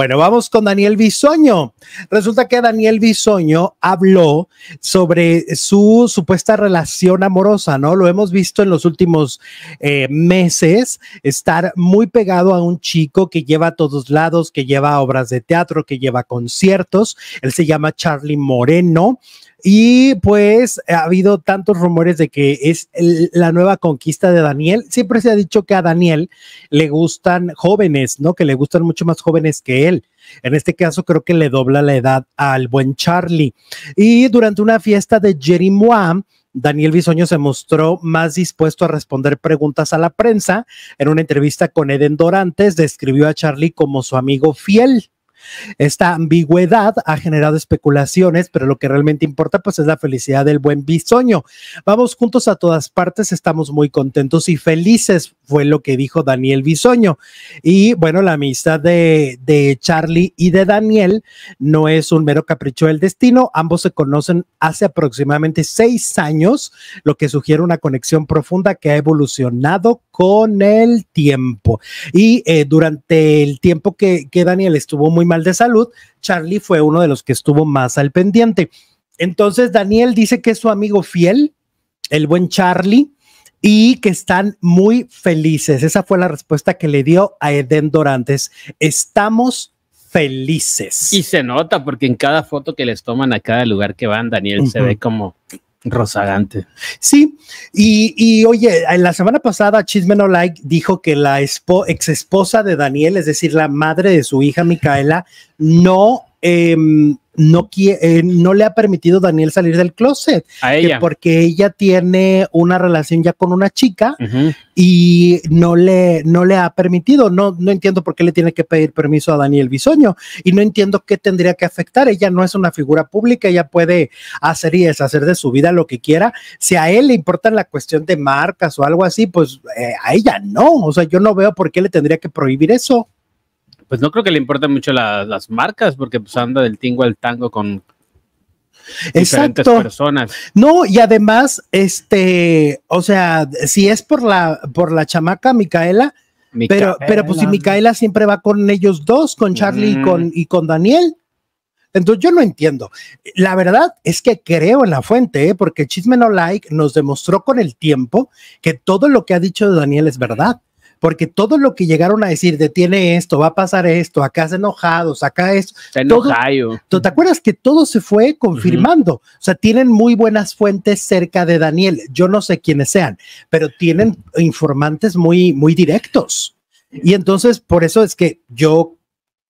Bueno, vamos con Daniel Bisoño. Resulta que Daniel Bisoño habló sobre su supuesta relación amorosa, ¿no? Lo hemos visto en los últimos eh, meses, estar muy pegado a un chico que lleva a todos lados, que lleva obras de teatro, que lleva conciertos. Él se llama Charlie Moreno. Y pues ha habido tantos rumores de que es la nueva conquista de Daniel. Siempre se ha dicho que a Daniel le gustan jóvenes, ¿no? Que le gustan mucho más jóvenes que él. En este caso creo que le dobla la edad al buen Charlie. Y durante una fiesta de Jerry Daniel Bisoño se mostró más dispuesto a responder preguntas a la prensa. En una entrevista con Eden Dorantes, describió a Charlie como su amigo fiel. Esta ambigüedad ha generado especulaciones, pero lo que realmente importa pues es la felicidad del buen bisoño. Vamos juntos a todas partes, estamos muy contentos y felices, fue lo que dijo Daniel Bisoño. Y bueno, la amistad de, Charlie y de Daniel no es un mero capricho del destino, ambos se conocen hace aproximadamente seis años, lo que sugiere una conexión profunda que ha evolucionado con el tiempo. Y eh, durante el tiempo que Daniel estuvo muy de salud, Charlie fue uno de los que estuvo más al pendiente. Entonces, Daniel dice que es su amigo fiel, el buen Charlie, y que están muy felices. Esa fue la respuesta que le dio a Eden Dorantes. Estamos felices. Y se nota porque en cada foto que les toman a cada lugar que van, Daniel se ve como Rosagante, Sí, y, y, oye, la semana pasada Chisme Like dijo que la ex esposa de Daniel, es decir, la madre de su hija Micaela, no, em, no, eh, no le ha permitido Daniel salir del closet. porque ella tiene una relación ya con una chica y no le, no le ha permitido. No, no entiendo por qué le tiene que pedir permiso a Daniel Bisoño y no entiendo qué tendría que afectar. Ella no es una figura pública, ella puede hacer y deshacer de su vida lo que quiera. Si a él le importa la cuestión de marcas o algo así, pues eh, a ella no. O sea, yo no veo por qué le tendría que prohibir eso pues no creo que le importen mucho las marcas, porque pues anda del tingo al tango con diferentes personas. No, y además, este, o sea, si es por la, por la chamaca Micaela, pero, pero pues si Micaela siempre va con ellos dos, con Charlie y, con, y con Daniel. Entonces yo no entiendo. La verdad es que creo en la fuente, porque ¿eh? porque Chisme No Like nos demostró con el tiempo que todo lo que ha dicho Daniel es verdad porque todo lo que llegaron a decir, detiene esto, va a pasar esto, acá es enojados, acá esto. tú ¿Te acuerdas que todo se fue confirmando? O sea, tienen muy buenas fuentes cerca de Daniel. Yo no sé quiénes sean, pero tienen informantes muy, muy directos. Y entonces, por eso es que yo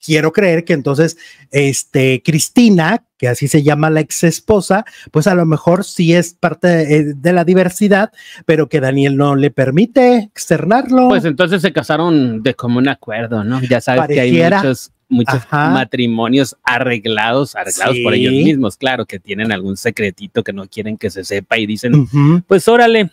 quiero creer que entonces, este, Cristina, que así se llama la ex esposa, pues a lo mejor sí es parte eh, de, la diversidad, pero que Daniel no le permite externarlo. Pues entonces se casaron de común acuerdo, ¿no? Ya sabes que hay muchos muchos matrimonios arreglados, arreglados por ellos mismos, claro, que tienen algún secretito que no quieren que se sepa y dicen, pues órale,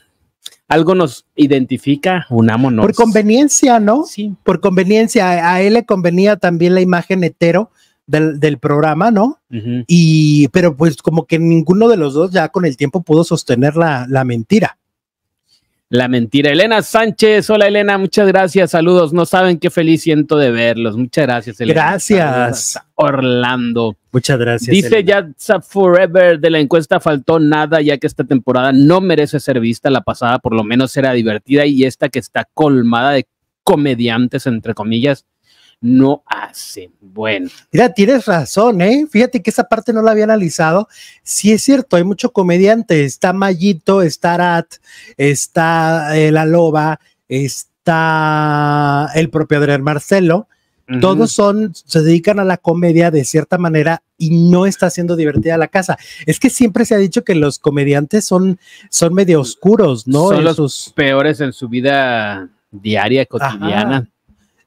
algo nos identifica, unámonos. Por conveniencia, ¿no? Sí. Por conveniencia, a él le convenía también la imagen hetero del, programa, ¿no? Y, pero pues como que ninguno de los dos ya con el tiempo pudo sostener la mentira la mentira. Elena Sánchez, hola Elena, muchas gracias, saludos. No saben qué feliz siento de verlos. Muchas gracias, Elena. Gracias. Orlando. Muchas gracias. Dice ya Forever, de la encuesta faltó nada, ya que esta temporada no merece ser vista. La pasada por lo menos era divertida y esta que está colmada de comediantes, entre comillas, no hacen. Bueno. Mira, tienes razón, ¿eh? Fíjate que esa parte no la había analizado. Sí es cierto, hay mucho comediante. Está Mayito, está Arat, está eh, La Loba, está el propio Adrián Marcelo. Todos son, se dedican a la comedia de cierta manera y no está siendo divertida la casa. Es que siempre se ha dicho que los comediantes son, son medio oscuros, ¿no? Son los peores en su vida diaria, cotidiana.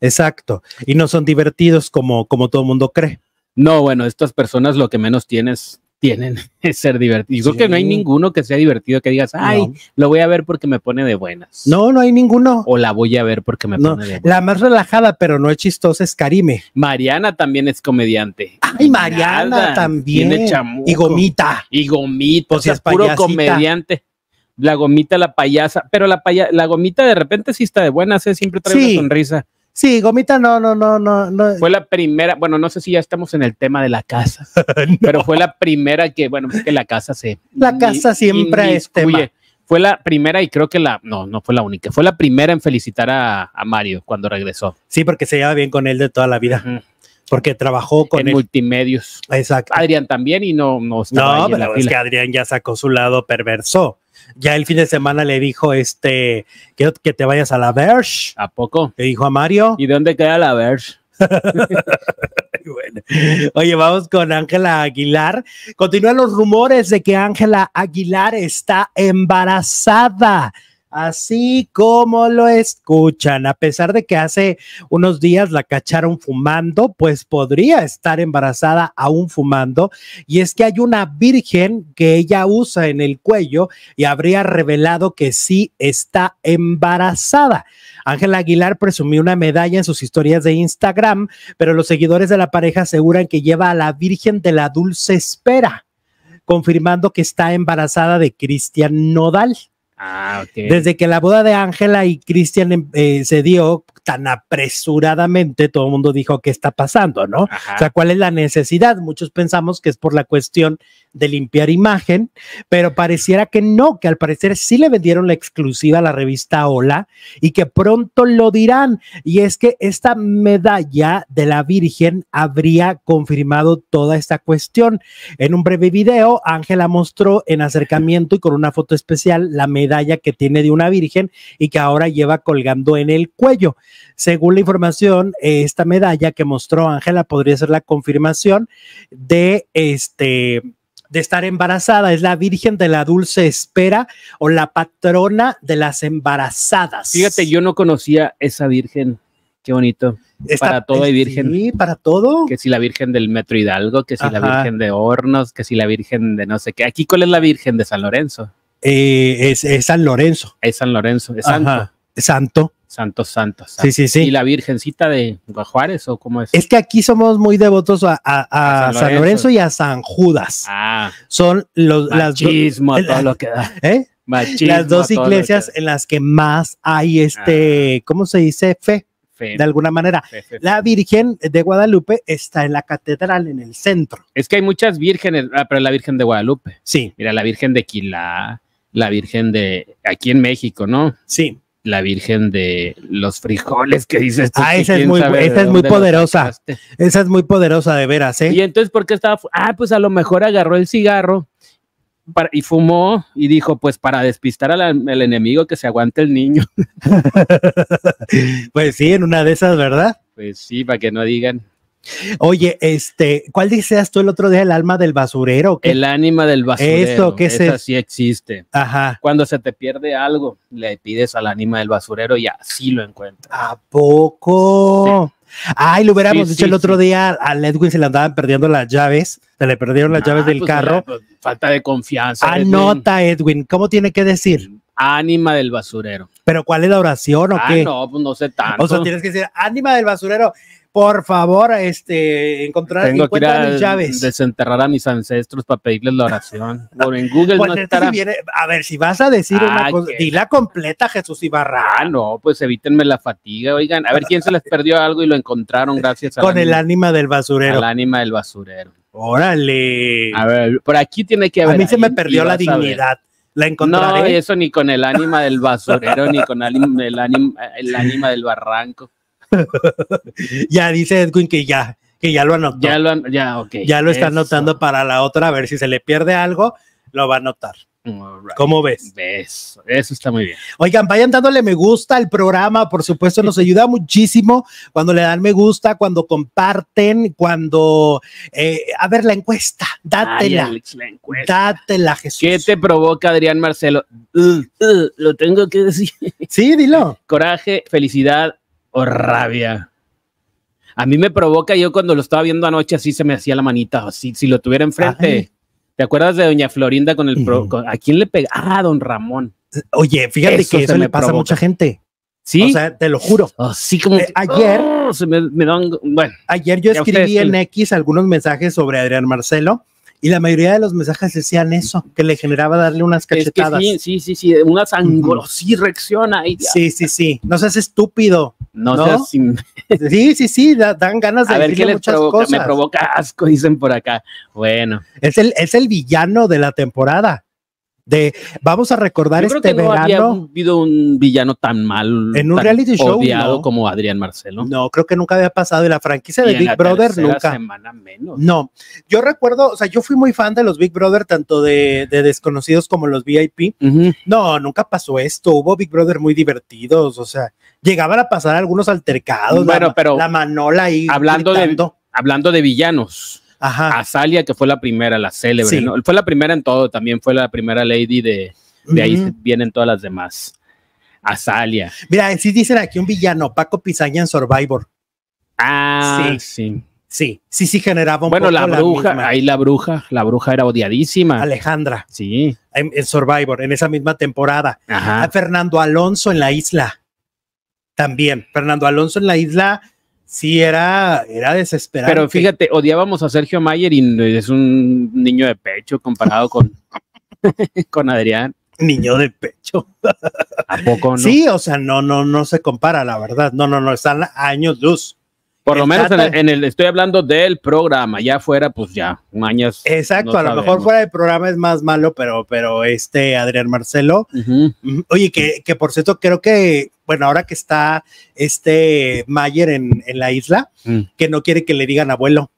Exacto. Y no son divertidos como, como todo el mundo cree. No, bueno, estas personas lo que menos tienes tienen es ser divertidos. Yo creo que no hay ninguno que sea divertido que digas, ay, lo voy a ver porque me pone de buenas. No, no hay ninguno. O la voy a ver porque me pone de buenas. La más relajada, pero no es chistosa, es Karime. Mariana también es comediante. Ay, Mariana también. Y gomita. Y gomita. o pues sea, es puro comediante la gomita, la payasa, pero la, la gomita de repente sí está de buenas, ¿eh? siempre trae una sonrisa. Sí, gomita no, no, no, no, no. Fue la primera, bueno, no sé si ya estamos en el tema de la casa, pero fue la primera que, bueno, que la casa se... La casa siempre es tema. Fue la primera y creo que la, no, no fue la única, fue la primera en felicitar a, a Mario cuando regresó. Sí, porque se lleva bien con él de toda la vida. porque trabajó con en multimedios. Exacto. Adrián también y no no pero es que Adrián ya sacó su lado perverso ya el fin de semana le dijo, este, quiero que te vayas a la Verge. ¿A poco? Le dijo a Mario. ¿Y dónde queda la Verge? Oye, vamos con Ángela Aguilar. Continúan los rumores de que Ángela Aguilar está embarazada así como lo escuchan. A pesar de que hace unos días la cacharon fumando, pues podría estar embarazada aún fumando. Y es que hay una virgen que ella usa en el cuello y habría revelado que sí está embarazada. Ángela Aguilar presumió una medalla en sus historias de Instagram, pero los seguidores de la pareja aseguran que lleva a la Virgen de la Dulce Espera confirmando que está embarazada de Cristian Nodal. Ah, Desde que la boda de Ángela y Cristian em, eh, se dio, tan apresuradamente todo el mundo dijo qué está pasando, ¿no? O sea, ¿cuál es la necesidad? Muchos pensamos que es por la cuestión de limpiar imagen, pero pareciera que no, que al parecer sí le vendieron la exclusiva a la revista Hola y que pronto lo dirán. Y es que esta medalla de la Virgen habría confirmado toda esta cuestión. En un breve video, Ángela mostró en acercamiento y con una foto especial la medalla que tiene de una Virgen y que ahora lleva colgando en el cuello. Según la información, esta medalla que mostró Ángela podría ser la confirmación de este de estar embarazada. Es la Virgen de la Dulce Espera o la patrona de las embarazadas. Fíjate, yo no conocía esa Virgen. Qué bonito. para todo hay Virgen. Sí, para todo. Que si la Virgen del Metro Hidalgo, que si la Virgen de Hornos, que si la Virgen de no sé qué. Aquí, ¿cuál es la Virgen de San Lorenzo? Eh, es, San Lorenzo. Es San Lorenzo, es santo. santo. Santos, santos. Sí, sí, sí. ¿Y la Virgencita de Juárez o cómo es? Es que aquí somos muy devotos a, San, Lorenzo. y a San Judas. Ah. Son los, machismo, las, todo lo que da. ¿Eh? las dos iglesias en las que más hay este, ah. ¿cómo se dice? Fe. De alguna manera. la Virgen de Guadalupe está en la catedral, en el centro. Es que hay muchas vírgenes, ah, pero la Virgen de Guadalupe. Sí. Mira, la Virgen de Quilá, la Virgen de aquí en México, ¿no? Sí la Virgen de los frijoles que dices. Ah, esa es muy, esa es muy poderosa. Esa es muy poderosa de veras, ¿eh? Y entonces, ¿por qué estaba? Ah, pues a lo mejor agarró el cigarro para, y fumó y dijo, pues para despistar al, al enemigo que se aguante el niño. pues sí, en una de esas, ¿verdad? Pues sí, para que no digan. Oye, este, ¿cuál dices tú el otro día? El alma del basurero. El ánima del basurero. Eso, ¿qué es? sí existe. Ajá. Cuando se te pierde algo, le pides al ánima del basurero y así lo encuentras. ¿A poco? Ay, lo hubiéramos dicho el otro día a Edwin se le andaban perdiendo las llaves, se le perdieron las ah, llaves del pues carro. Pues, falta de confianza. Anota, Edwin. ¿cómo tiene que decir? ánima del basurero. ¿Pero cuál es la oración o ah, qué? No, pues no sé tanto. O sea, tienes que decir ánima del basurero por favor, este, encontrar Tengo a llaves. desenterrar a mis ancestros para pedirles la oración. Por en Google pues no a ver, si vas a decir una cosa, dile la completa, Jesús Ibarra. Ah, no, pues evítenme la fatiga. Oigan, a ver quién se les perdió algo y lo encontraron gracias a... Con el ánima del basurero. El ánima del basurero. Órale. A ver, por aquí tiene que haber... A mí se me perdió la dignidad. La encontraré. No, eso ni con el ánima del basurero, ni con el el ánima del barranco. ya dice Edwin que ya, que ya lo anotó. Ya lo, ya, está anotando para la otra, a ver si se le pierde algo, lo va a anotar. ¿Cómo ves? Eso, eso está muy bien. Oigan, vayan dándole me gusta al programa, por supuesto, nos ayuda muchísimo cuando le dan me gusta, cuando comparten, cuando... Eh, a ver, la encuesta, dátela. la Dátela, Jesús. ¿Qué te provoca, Adrián Marcelo? Uh, uh, lo tengo que decir. Sí, dilo. Coraje, felicidad, ¡Oh, rabia. A mí me provoca, yo cuando lo estaba viendo anoche, así se me hacía la manita, así, si lo tuviera enfrente. ¿Te acuerdas de Doña Florinda con el... Pro, ¿A quién le pegaba? Ah, a don Ramón. Oye, fíjate que eso le pasa a mucha gente. Sí. O sea, te lo juro. Así oh, como eh, ayer. Oh, dan, bueno, ayer yo escribí en X algunos mensajes sobre Adrián Marcelo y la mayoría de los mensajes decían eso, que le generaba darle unas cachetadas. sí, sí, sí, sí, unas Ahí, sí, sí, sí, no seas estúpido. No, seas... sí, sí, sí, dan ganas de A ver, ¿qué provoca? Cosas. Me provoca asco, dicen por acá. Bueno. Es el, es el villano de la temporada de vamos a recordar este que no Había habido un villano tan mal en un reality show como Adrián Marcelo. No, creo que nunca había pasado y la franquicia de Big Brother nunca. No, yo recuerdo, o sea, yo fui muy fan de los Big Brother tanto de, desconocidos como los VIP. No, nunca pasó esto. Hubo Big Brother muy divertidos, o sea, llegaban a pasar algunos altercados. Bueno, pero la Manola ahí. hablando de hablando de villanos Ajá. Azalia, que fue la primera, la célebre, Fue la primera en todo, también fue la primera lady de, de ahí vienen todas las demás. Azalia. Mira, si dicen aquí un villano, Paco Pisaña en Survivor. Ah, sí. sí. Sí, sí, generaba un Bueno, la bruja, ahí la bruja, la bruja era odiadísima. Alejandra. Sí. En, Survivor, en esa misma temporada. Fernando Alonso en la isla. También, Fernando Alonso en la isla sí era, era desesperante. Pero fíjate, odiábamos a Sergio Mayer y es un niño de pecho comparado con, con Adrián. Niño de pecho. ¿A poco no? Sí, o sea, no, no, no se compara, la verdad. No, no, no, están años luz. Por lo menos en el, estoy hablando del programa, ya fuera, pues ya, mañas. Exacto, a lo mejor fuera del programa es más malo, pero, pero este Adrián Marcelo, oye, que, por cierto, creo que, bueno, ahora que está este Mayer en, la isla, mm. que no quiere que le digan abuelo.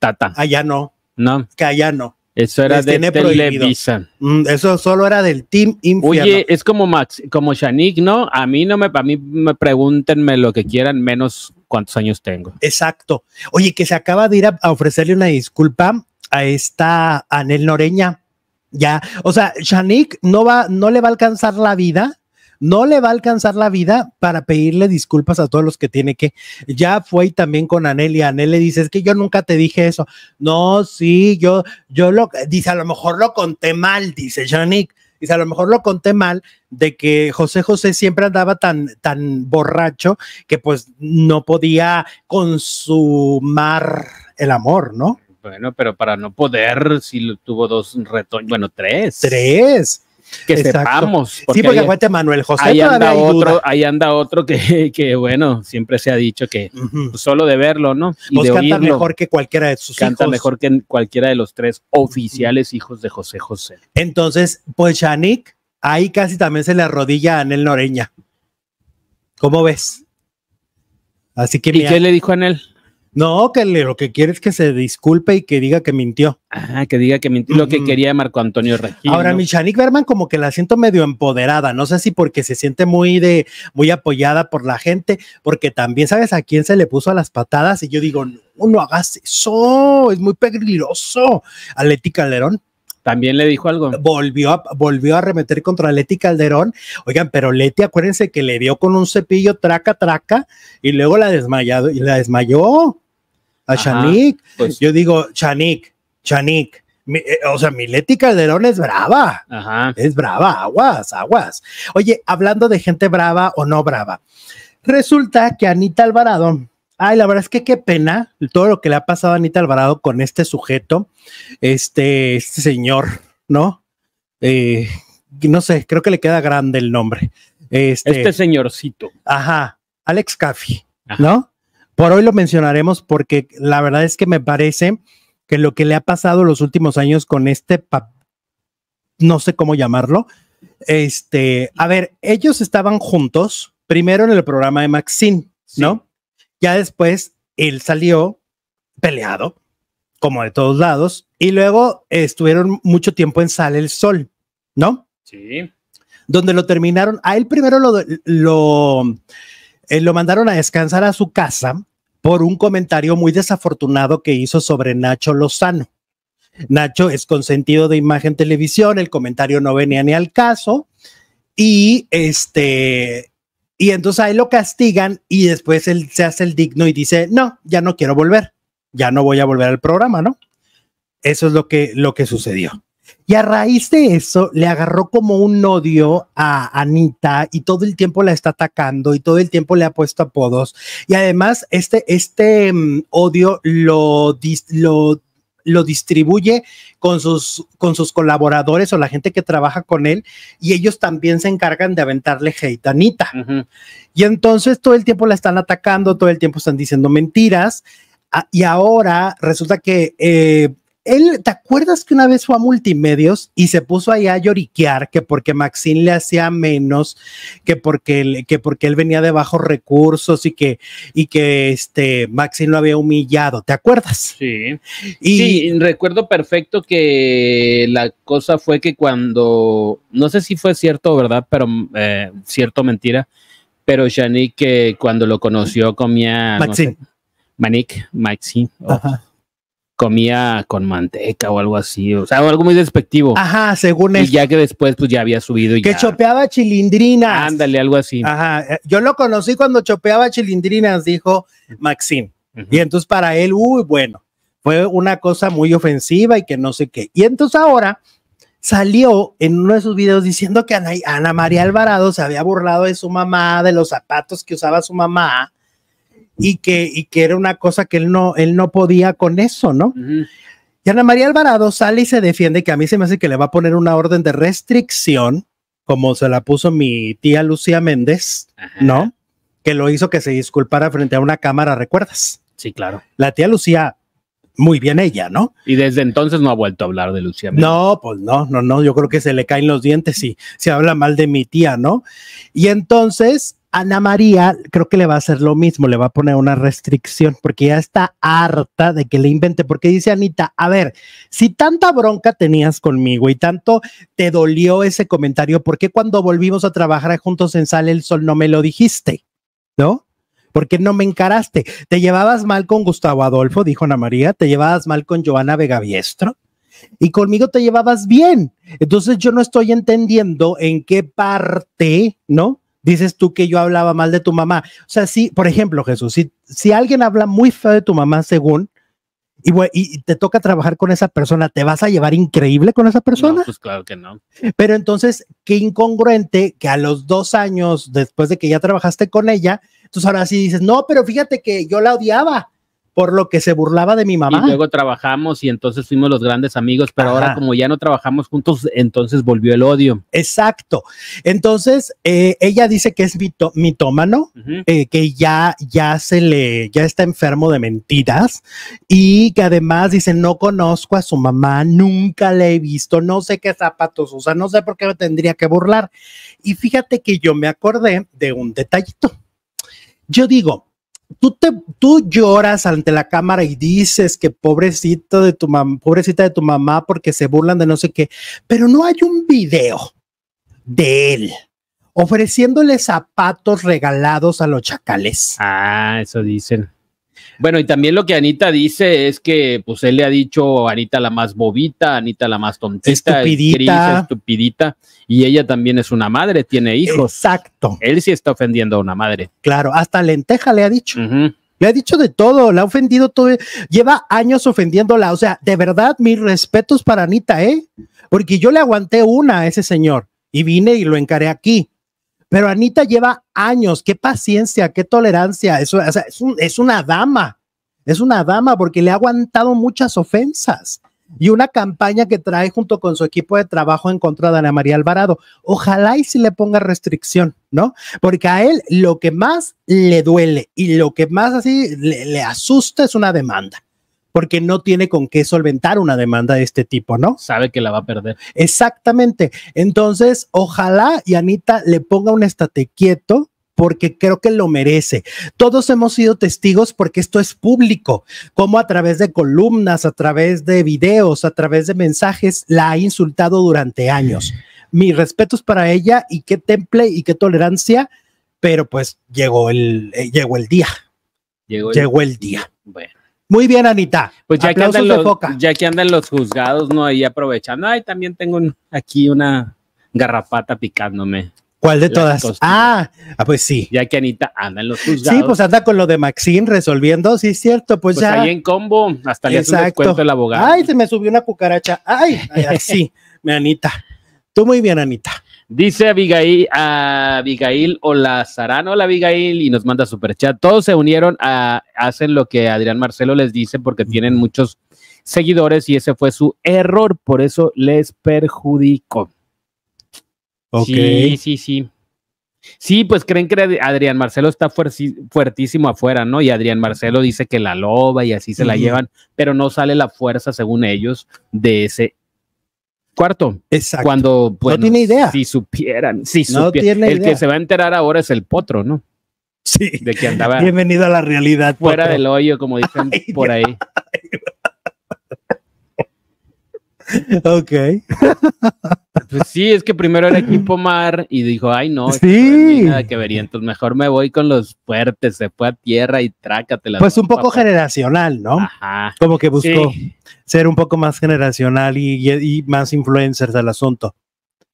Tata. Allá no. No. Que allá no. Eso era de Televisa. Mm, eso solo era del Team Infierno. Oye, es como Max, como Shanik, ¿no? A mí no me, a mí me pregúntenme lo que quieran, menos cuántos años tengo. Exacto. Oye, que se acaba de ir a, ofrecerle una disculpa a esta Anel Noreña. Ya, o sea, Shanik no va, no le va a alcanzar la vida no le va a alcanzar la vida para pedirle disculpas a todos los que tiene que. Ya fue también con Anel y Anel le dice, es que yo nunca te dije eso. No, sí, yo, yo lo, dice, a lo mejor lo conté mal, dice Janik. Dice, a lo mejor lo conté mal de que José José siempre andaba tan, tan borracho que pues no podía consumar el amor, ¿no? Bueno, pero para no poder, sí tuvo dos retoños, bueno, tres. Tres que sepamos. sí, porque Manuel José. Ahí anda, otro, ahí anda otro que, que, bueno, siempre se ha dicho que pues, solo de verlo, ¿no? Pues canta mejor que cualquiera de sus canta Canta mejor que cualquiera de los tres oficiales hijos de José José. Entonces, pues Yannick, ahí casi también se le arrodilla a Anel Noreña. ¿Cómo ves? Así que. ¿Y qué le dijo a Anel? No, que lo que quiere es que se disculpe y que diga que mintió. Ah, que diga que mintió. Lo que quería Marco Antonio Regino. Ahora, mi Berman como que la siento medio empoderada. No sé si porque se siente muy de, muy apoyada por la gente, porque también sabes a quién se le puso a las patadas. Y yo digo, no, hagas eso, es muy peligroso. A Leti Calderón. También le dijo algo. Volvió a, volvió a arremeter contra Leti Calderón. Oigan, pero Leti, acuérdense que le dio con un cepillo traca, traca, y luego la desmayado, y la desmayó a Chanik. Pues. Yo digo, Chanik, Chanik. Eh, o sea, Mileti Calderón es brava. Es brava, aguas, aguas. Oye, hablando de gente brava o no brava, resulta que Anita Alvarado, ay, la verdad es que qué pena todo lo que le ha pasado a Anita Alvarado con este sujeto, este, este señor, ¿no? Eh, no sé, creo que le queda grande el nombre. Este, este señorcito. Ajá, Alex Caffi, ¿no? Por hoy lo mencionaremos porque la verdad es que me parece que lo que le ha pasado los últimos años con este, no sé cómo llamarlo, este, a ver, ellos estaban juntos, primero en el programa de Maxine, ¿no? Ya después él salió peleado, como de todos lados, y luego estuvieron mucho tiempo en Sale el Sol, ¿no? Sí. Donde lo terminaron, a él primero lo eh, lo mandaron a descansar a su casa por un comentario muy desafortunado que hizo sobre Nacho Lozano. Nacho es consentido de imagen televisión, el comentario no venía ni al caso y este y entonces ahí lo castigan y después él se hace el digno y dice, "No, ya no quiero volver. Ya no voy a volver al programa, ¿no?" Eso es lo que lo que sucedió. Y a raíz de eso, le agarró como un odio a Anita y todo el tiempo la está atacando y todo el tiempo le ha puesto apodos. Y además, este, este mm, odio lo, lo, distribuye con sus, con sus colaboradores o la gente que trabaja con él y ellos también se encargan de aventarle hate a Anita. Y entonces todo el tiempo la están atacando, todo el tiempo están diciendo mentiras. Ah, y ahora resulta que... Eh, él, ¿te acuerdas que una vez fue a multimedios y se puso ahí a lloriquear que porque Maxine le hacía menos, que porque él, que porque él venía de bajos recursos y que, y que este Maxine lo había humillado? ¿Te acuerdas? Sí. Y sí, recuerdo perfecto que la cosa fue que cuando, no sé si fue cierto, ¿verdad? Pero eh, cierto mentira, pero Yannick que cuando lo conoció comía... Maxine. No Manic, Maxine. Ajá comía con manteca o algo así, o sea, algo muy despectivo. Ajá, según él. Y ya que después, pues ya había subido y Que chopeaba chilindrinas. Ándale, algo así. Ajá, eh, yo lo conocí cuando chopeaba chilindrinas, dijo Maxine Y entonces para él, uy, bueno, fue una cosa muy ofensiva y que no sé qué. Y entonces ahora salió en uno de sus videos diciendo que Ana María Alvarado se había burlado de su mamá, de los zapatos que usaba su mamá y que, y que era una cosa que él no, él no podía con eso, ¿no? Y Ana María Alvarado sale y se defiende que a mí se me hace que le va a poner una orden de restricción, como se la puso mi tía Lucía Méndez, ¿no? Que lo hizo que se disculpara frente a una cámara, ¿recuerdas? Sí, claro. La tía Lucía, muy bien ella, ¿no? Y desde entonces no ha vuelto a hablar de Lucía Méndez. No, pues no, no, no, yo creo que se le caen los dientes si se si habla mal de mi tía, ¿no? Y entonces Ana María creo que le va a hacer lo mismo, le va a poner una restricción porque ya está harta de que le invente, porque dice Anita, a ver, si tanta bronca tenías conmigo y tanto te dolió ese comentario, ¿por qué cuando volvimos a trabajar juntos en Sale el Sol no me lo dijiste? ¿No? ¿Por qué no me encaraste? ¿Te llevabas mal con Gustavo Adolfo? Dijo Ana María, ¿te llevabas mal con Joana Vegaviestro? Y conmigo te llevabas bien. Entonces yo no estoy entendiendo en qué parte, ¿no? dices tú que yo hablaba mal de tu mamá. O sea, sí, por ejemplo, Jesús, si, si alguien habla muy feo de tu mamá, según, y, y, te toca trabajar con esa persona, ¿te vas a llevar increíble con esa persona? pues claro que no. Pero entonces, qué incongruente que a los dos años después de que ya trabajaste con ella, entonces ahora sí dices, no, pero fíjate que yo la odiaba por lo que se burlaba de mi mamá. Y luego trabajamos y entonces fuimos los grandes amigos, pero ahora como ya no trabajamos juntos, entonces volvió el odio. Exacto. Entonces, eh, ella dice que es mitómano, eh, que ya, ya se le, ya está enfermo de mentiras y que además dice, no conozco a su mamá, nunca la he visto, no sé qué zapatos usa, no sé por qué me tendría que burlar. Y fíjate que yo me acordé de un detallito. Yo digo, tú, te, tú lloras ante la cámara y dices que pobrecito de tu mamá, pobrecita de tu mamá porque se burlan de no sé qué, pero no hay un video de él ofreciéndole zapatos regalados a los chacales. Ah, eso dicen. Bueno, y también lo que Anita dice es que, pues, él le ha dicho Anita la más bobita, Anita la más tontita, estupidita, estupidita y ella también es una madre, tiene hijos. Exacto. Él sí está ofendiendo a una madre. Claro, hasta lenteja le ha dicho. Le ha dicho de todo, la ha ofendido todo. Lleva años ofendiéndola. O sea, de verdad, mis respetos para Anita, ¿eh? Porque yo le aguanté una a ese señor y vine y lo encaré aquí. Pero Anita lleva años, qué paciencia, qué tolerancia, Eso, es, una dama, es una dama porque le ha aguantado muchas ofensas y una campaña que trae junto con su equipo de trabajo en contra de Ana María Alvarado. Ojalá y si le ponga restricción, ¿no? Porque a él lo que más le duele y lo que más así le asusta es una demanda porque no tiene con qué solventar una demanda de este tipo, ¿no? Sabe que la va a perder. Exactamente. Entonces, ojalá y Anita le ponga un estate quieto porque creo que lo merece. Todos hemos sido testigos porque esto es público, como a través de columnas, a través de videos, a través de mensajes, la ha insultado durante años. Mis respetos para ella y qué temple y qué tolerancia, pero pues llegó el, eh, llegó el día. Llegó llegó el día. Bueno. Muy bien, Anita. Pues ya que, andan los, ya que los juzgados, ¿no? Ahí aprovechando. Ay, también tengo aquí una garrapata picándome. ¿Cuál de todas? Ah, ah, pues sí. Ya que Anita anda en los juzgados. Sí, pues anda con lo de Maxine resolviendo, sí es cierto, pues, pues ya. ahí en combo, hasta le hace un el abogado. Ay, se me subió una cucaracha. Ay, ay sí, me Anita. Tú muy bien, Anita. Dice Abigail, a Abigail Olazarán, hola Abigail, y nos manda super chat. Todos se unieron a, hacen lo que Adrián Marcelo les dice porque tienen muchos seguidores y ese fue su error, por eso les perjudicó. Sí, sí, sí. Sí, pues creen que Adrián Marcelo está fuertísimo afuera, ¿no? Y Adrián Marcelo dice que la loba y así se la llevan, pero no sale la fuerza, según ellos, de ese cuarto. Exacto. Cuando, pues no tiene idea. Si supieran, si supieran. el que se va a enterar ahora es el potro, ¿no? Sí. De que andaba. Bienvenido a la realidad. Fuera del hoyo, como dicen por ahí. Ok. Pues sí, es que primero era equipo mar y dijo, ay no, nada que vería, entonces mejor me voy con los fuertes, se fue a tierra y trácatela. Pues un poco generacional, ¿no? Como que buscó ser un poco más generacional y, más influencers del asunto.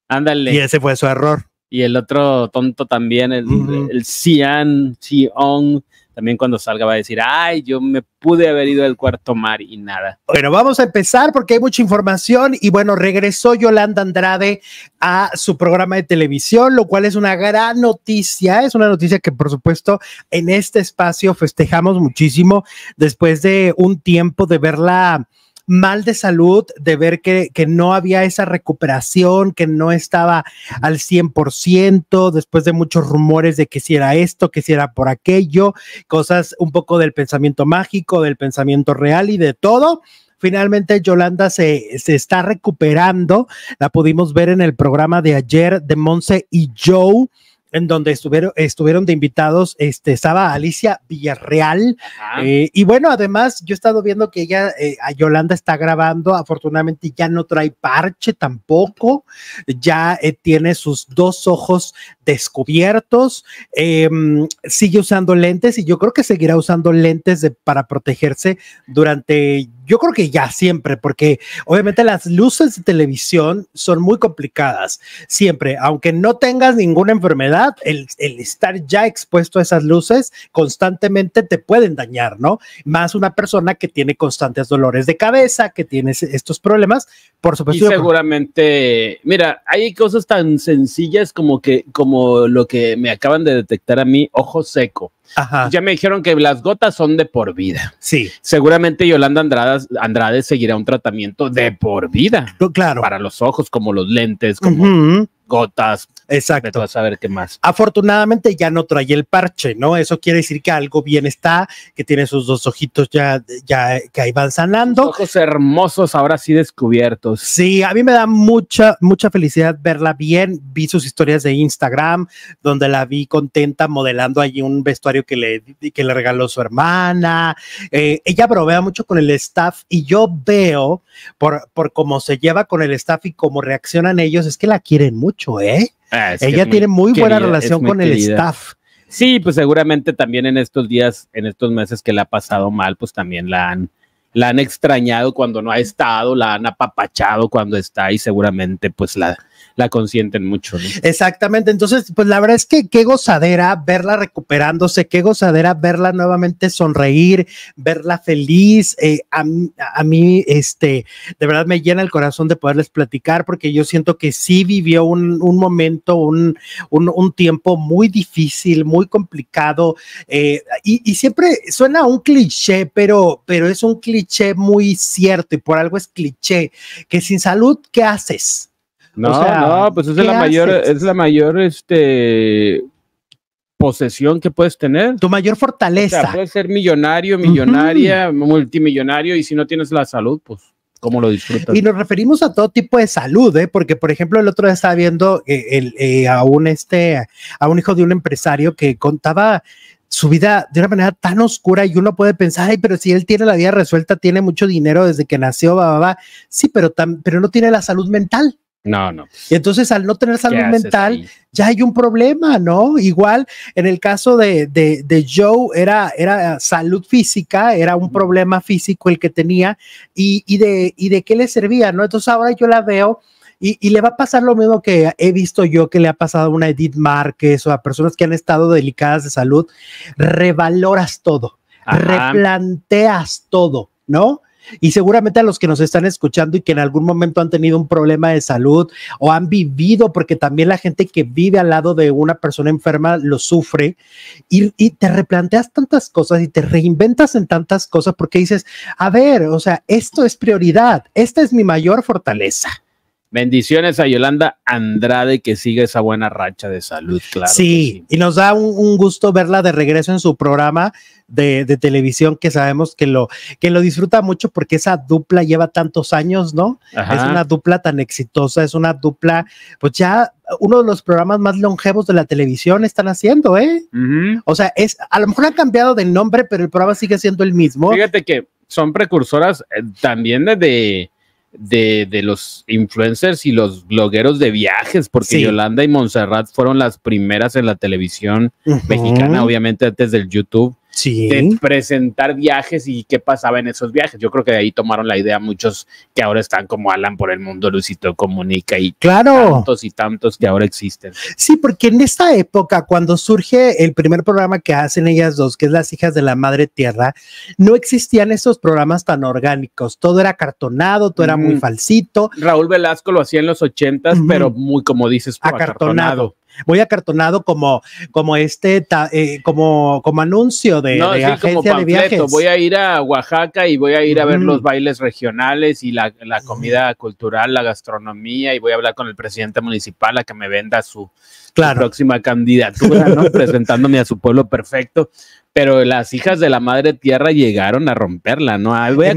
Ándale. Y ese fue su error. Y el otro tonto también, el, Cian, el Cian, también cuando salga va a decir, ay, yo me pude haber ido al cuarto mar y nada. Bueno, vamos a empezar porque hay mucha información y bueno, regresó Yolanda Andrade a su programa de televisión, lo cual es una gran noticia, es una noticia que por supuesto en este espacio festejamos muchísimo después de un tiempo de verla mal de salud, de ver que, no había esa recuperación, que no estaba al 100%, después de muchos rumores de que si era esto, que si era por aquello, cosas un poco del pensamiento mágico, del pensamiento real y de todo finalmente Yolanda se, se, está recuperando. La pudimos ver en el programa de ayer de Monse y Joe en donde estuvieron, estuvieron de invitados, este, estaba Alicia Villarreal. Eh, y bueno, además yo he estado viendo que ella, eh, a Yolanda está grabando, afortunadamente ya no trae parche tampoco, ya eh, tiene sus dos ojos descubiertos, em, sigue usando lentes y yo creo que seguirá usando lentes para protegerse durante, yo creo que ya siempre, porque obviamente las luces de televisión son muy complicadas, siempre, aunque no tengas ninguna enfermedad, el, estar ya expuesto a esas luces constantemente te pueden dañar, ¿no? Más una persona que tiene constantes dolores de cabeza, que tiene estos problemas, por supuesto. Y seguramente, mira, hay cosas tan sencillas como que, como lo que me acaban de detectar a mí, ojo seco. Ya me dijeron que las gotas son de por vida. Sí. Seguramente Yolanda Andrade, Andrade seguirá un tratamiento de por vida. Claro. Para los ojos, como los lentes, como gotas, Exacto. a saber qué más. Afortunadamente ya no trae el parche, ¿no? Eso quiere decir que algo bien está, que tiene sus dos ojitos ya, ya que ahí van sanando. ojos hermosos, ahora sí descubiertos. Sí, a mí me da mucha, mucha felicidad verla bien. Vi sus historias de Instagram, donde la vi contenta modelando allí un vestuario que le, que le regaló su hermana. Eh, ella provea mucho con el staff y yo veo por, por cómo se lleva con el staff y cómo reaccionan ellos, es que la quieren mucho, ¿eh? Ah, Ella tiene muy, buena relación con el staff. Sí, pues seguramente también en estos días, en estos meses que la ha pasado mal, pues también la han, la han extrañado cuando no ha estado, la han apapachado cuando está y seguramente pues la, la consienten mucho. Exactamente, entonces, pues la verdad es que qué gozadera verla recuperándose, qué gozadera verla nuevamente sonreír, verla feliz. Eh, a, mí, este, de verdad me llena el corazón de poderles platicar porque yo siento que sí vivió un, momento, un, tiempo muy difícil, muy complicado. Eh, y, y siempre suena un cliché, pero, pero es un cliché muy cierto y por algo es cliché, que sin salud, ¿qué haces? No, no, pues es la mayor, es la mayor, este posesión que puedes tener. Tu mayor fortaleza. puedes ser millonario, millonaria, multimillonario, y si no tienes la salud, pues, ¿cómo lo disfrutas? Y nos referimos a todo tipo de salud, ¿eh? porque, por ejemplo, el otro día estaba viendo eh, eh, a, un este, a un hijo de un empresario que contaba su vida de una manera tan oscura y uno puede pensar, ay, pero si él tiene la vida resuelta, tiene mucho dinero desde que nació, va, va, Sí, pero, pero no tiene la salud mental. No, no. Y entonces al no tener salud mental, ya hay un problema, ¿no? Igual en el caso de, Joe era, era salud física, era un problema físico el que tenía y, de, y de qué le servía, ¿no? Entonces ahora yo la veo. Y, le va a pasar lo mismo que he visto yo que le ha pasado a una Edith Márquez o a personas que han estado delicadas de salud. Revaloras todo, replanteas todo, ¿no? Y seguramente a los que nos están escuchando y que en algún momento han tenido un problema de salud o han vivido, porque también la gente que vive al lado de una persona enferma lo sufre, y, te replanteas tantas cosas y te reinventas en tantas cosas porque dices, a ver, o sea, esto es prioridad, esta es mi mayor fortaleza Bendiciones a Yolanda Andrade que siga esa buena racha de salud, claro. Sí, y nos da un, gusto verla de regreso en su programa de, televisión que sabemos que lo, que lo disfruta mucho porque esa dupla lleva tantos años, ¿no? Es una dupla tan exitosa, es una dupla, pues ya uno de los programas más longevos de la televisión están haciendo, ¿eh? O sea, es, a lo mejor han cambiado de nombre, pero el programa sigue siendo el mismo. Fíjate que son precursoras eh, también de de, de, los influencers y los blogueros de viajes, porque Yolanda y Montserrat fueron las primeras en la televisión mexicana, obviamente antes del YouTube, Sí. de presentar viajes y qué pasaba en esos viajes. Yo creo que de ahí tomaron la idea muchos que ahora están como Alan por el mundo, Luisito Comunica y tantos y tantos que ahora existen. Sí, porque en esta época, cuando surge el primer programa que hacen ellas dos, que es Las Hijas de la Madre Tierra, no existían esos programas tan orgánicos. Todo era cartonado, todo era muy falsito. Raúl Velasco lo hacía en los ochentas, pero muy, como dices, acartonado. Voy acartonado como, como este, eh, como, como anuncio de, agencia de viajes. Voy a ir a Oaxaca y voy a ir a ver los bailes regionales y la, comida cultural, la gastronomía y voy a hablar con el presidente municipal a que me venda su, próxima candidatura, ¿no? presentándome a su pueblo perfecto. Pero las hijas de la madre tierra llegaron a romperla, ¿no? voy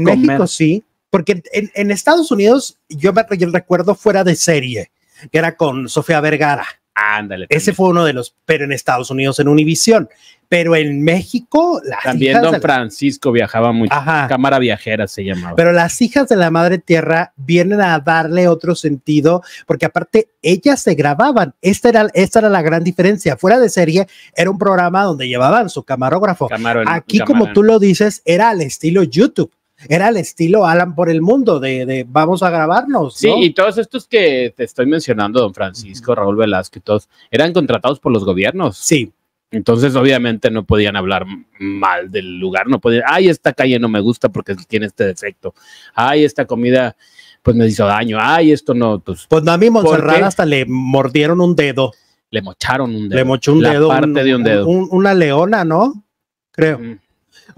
sí, porque en, Estados Unidos yo me recuerdo fuera de serie, que era con Sofía Vergara Ándale. Ese fue uno de los, pero en Estados Unidos en Univisión. Pero en México, las También Don de Francisco viajaba mucho. Ajá. Cámara viajera se llamaba. Pero las hijas de la Madre Tierra vienen a darle otro sentido, porque aparte ellas se grababan. Esta era, esta era la gran diferencia. Fuera de serie, era un programa donde llevaban su camarógrafo. Aquí, como tú lo dices, era al estilo YouTube. Era el estilo Alan por el mundo, de, de vamos a grabarnos. Sí, y todos estos que te estoy mencionando, don Francisco, Raúl Velázquez, todos, eran contratados por los gobiernos. Sí. Entonces, obviamente, no podían hablar mal del lugar, no podían, ay, esta calle no me gusta porque tiene este defecto, ay, esta comida, pues me hizo daño, ay, esto no, pues. Pues a mí Montserrat hasta le mordieron un dedo. Le mocharon un dedo. Le mochó un dedo. Parte de un dedo. una leona, ¿no? Creo.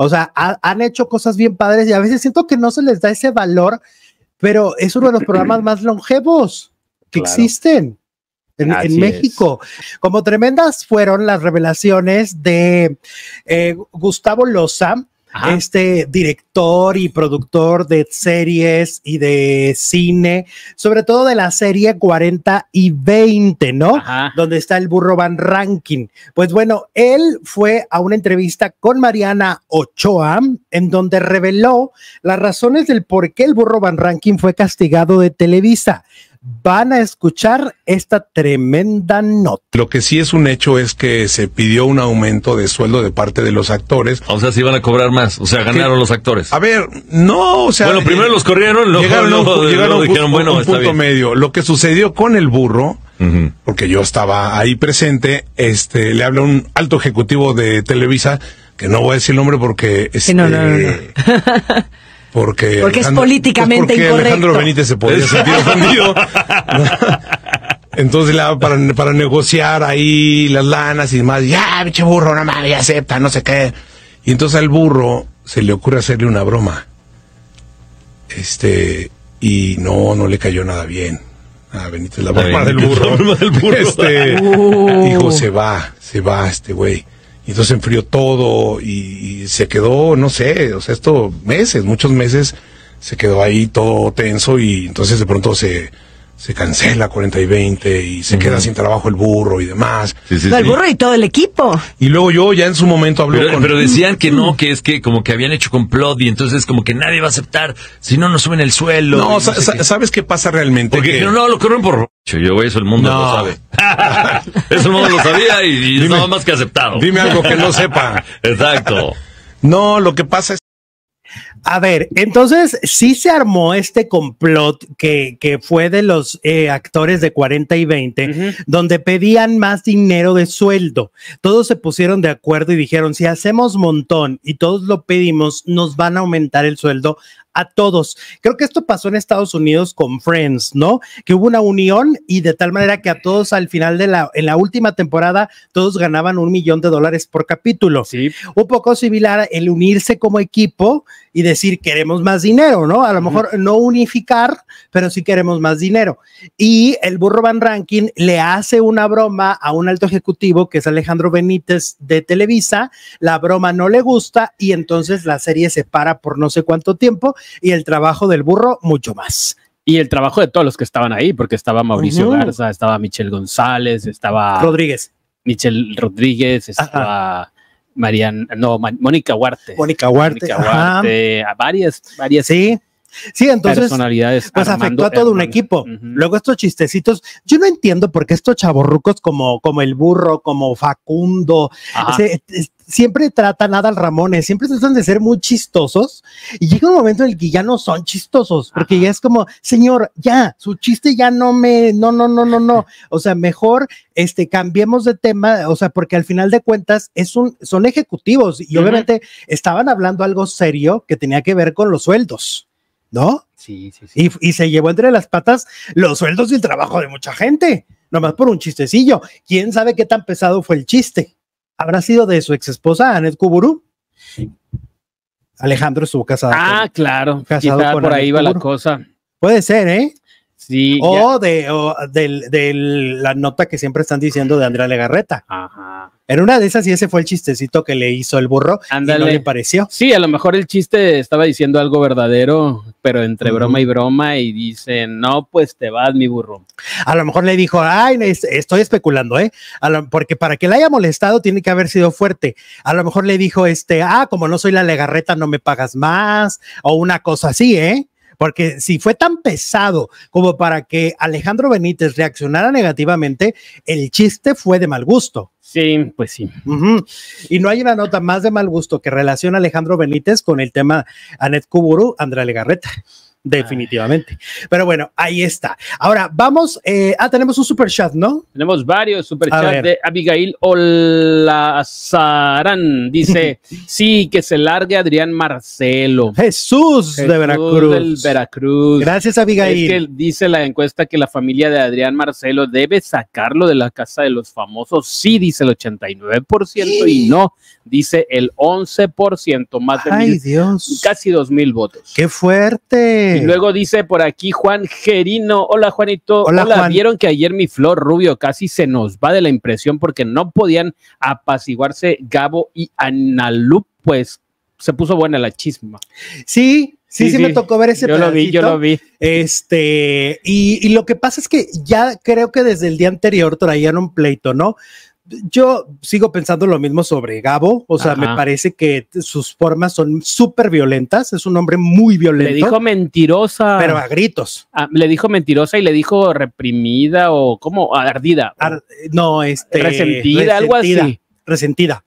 O sea, han hecho cosas bien padres y a veces siento que no se les da ese valor, pero es uno de los programas más longevos que existen en, México. Como tremendas fueron las revelaciones de eh, Gustavo Loza, este director y productor de series y de cine, sobre todo de la serie 40 y 20, ¿no? Donde está el burro Van Ranking. Pues bueno, él fue a una entrevista con Mariana Ochoa, en donde reveló las razones del por qué el burro Van Ranking fue castigado de Televisa van a escuchar esta tremenda nota. Lo que sí es un hecho es que se pidió un aumento de sueldo de parte de los actores. O sea, si iban a cobrar más, o sea, ganaron los actores. A ver, no, o sea... Bueno, primero eh, los corrieron, luego llegaron, dijeron, un, bueno, punto medio. Lo que sucedió con el burro, porque yo estaba ahí presente, este, le habla un alto ejecutivo de Televisa, que no voy a decir el nombre porque... Este, no. Porque, porque es políticamente incorrecto porque Alejandro Benítez se podría sentir ofendido. Entonces para, para, negociar ahí las lanas y demás, ya, biche burro, no mames, acepta, no sé qué. Y entonces al burro se le ocurre hacerle una broma. Este, y no, no le cayó nada bien. A Benítez, la broma del burro. La broma del burro. Este, uh. dijo, se va, se va este güey. Y entonces enfrió todo y, y, se quedó, no sé, o sea, esto meses, muchos meses se quedó ahí todo tenso y entonces de pronto se, se cancela 40 y 20 y se queda sin trabajo el burro y demás. el burro y todo el equipo. Y luego yo ya en su momento habló pero, con... Pero decían que no, que es que como que habían hecho complot y entonces como que nadie va a aceptar, si no nos suben el suelo. No, ¿sabes qué pasa realmente? no, lo corren por... Yo, veo eso el mundo no. lo sabe. eso el mundo lo sabía y, nada más que aceptado. Dime algo que no sepa. Exacto. No, lo que pasa es... A ver, entonces sí se armó este complot que, que fue de los eh, actores de 40 y 20, donde pedían más dinero de sueldo. Todos se pusieron de acuerdo y dijeron, si hacemos montón y todos lo pedimos, nos van a aumentar el sueldo a todos. Creo que esto pasó en Estados Unidos con Friends, ¿no? Que hubo una unión y de tal manera que a todos al final de la, en la última temporada, todos ganaban un millón de dólares por capítulo. Sí. Un poco similar el unirse como equipo y decir queremos más dinero, ¿no? A lo mejor no unificar, pero sí queremos más dinero. Y el burro Van Rankin le hace una broma a un alto ejecutivo que es Alejandro Benítez de Televisa, la broma no le gusta y entonces la serie se para por no sé cuánto tiempo y el trabajo del burro mucho más y el trabajo de todos los que estaban ahí, porque estaba Mauricio Garza, estaba Michelle González, estaba Rodríguez. Michelle Rodríguez, estaba Marian, no, Mónica Huarte. Mónica Huarte. Mónica a varias, varias. Sí. Sí, entonces pues afectó a todo un equipo. Luego estos chistecitos, yo no entiendo por qué estos chaborrucos como, como el burro, como Facundo, siempre tratan nada al Ramones, eh, siempre tratan de ser muy chistosos y llega un momento en el que ya no son chistosos, porque ya es como, señor, ya, su chiste ya no me, no, no, no, no, no, o sea, mejor, este, cambiemos de tema, o sea, porque al final de cuentas es un, son ejecutivos y obviamente estaban hablando algo serio que tenía que ver con los sueldos. ¿no? Sí, sí, sí. Y, se llevó entre las patas los sueldos y el trabajo de mucha gente, nomás por un chistecillo. ¿Quién sabe qué tan pesado fue el chiste? ¿Habrá sido de su ex esposa, Anet Kuburu? Alejandro estuvo casado. Ah, claro. Casado por ahí va la cosa. Puede ser, ¿eh? o de, la nota que siempre están diciendo de Andrea Legarreta. Ajá. En una de esas y ese fue el chistecito que le hizo el burro Ándale. y no le pareció. Sí, a lo mejor el chiste estaba diciendo algo verdadero, pero entre broma y broma y dice, no, pues te vas mi burro. A lo mejor le dijo, ay, estoy especulando, ¿eh? porque para que le haya molestado tiene que haber sido fuerte. A lo mejor le dijo, este, ah, como no soy la legarreta no me pagas más o una cosa así, ¿eh? porque si fue tan pesado como para que Alejandro Benítez reaccionara negativamente, el chiste fue de mal gusto. Sí, pues sí. Y no hay una nota más de mal gusto que relaciona Alejandro Benítez con el tema Anet Kuburu, Andrea Legarreta. Definitivamente. Pero bueno, ahí está. Ahora vamos. Eh, ah, tenemos un super chat, ¿no? Tenemos varios super chats de Abigail Olazarán. Dice: Sí, que se largue Adrián Marcelo. Jesús, de Veracruz. Veracruz. Gracias, Abigail. dice la encuesta que la familia de Adrián Marcelo debe sacarlo de la casa de los famosos. Sí, dice el 89% y no, dice el 11%, más de casi dos mil votos. ¡Qué fuerte! Y luego dice por aquí Juan Gerino. Hola, Juanito. Hola, Vieron que ayer mi Flor Rubio casi se nos va de la impresión porque no podían apaciguarse Gabo y Analu, pues se puso buena la chisma. Sí, Sí, sí, me tocó ver ese Yo lo vi, yo lo vi. Este, y, lo que pasa es que ya creo que desde el día anterior traían un pleito, ¿no? yo sigo pensando lo mismo sobre Gabo, o sea, me parece que sus formas son súper violentas, es un hombre muy violento. Le dijo mentirosa. Pero a gritos. Ah, le dijo mentirosa y le dijo reprimida o como ah, ardida. no, este. Resentida, algo así. Resentida.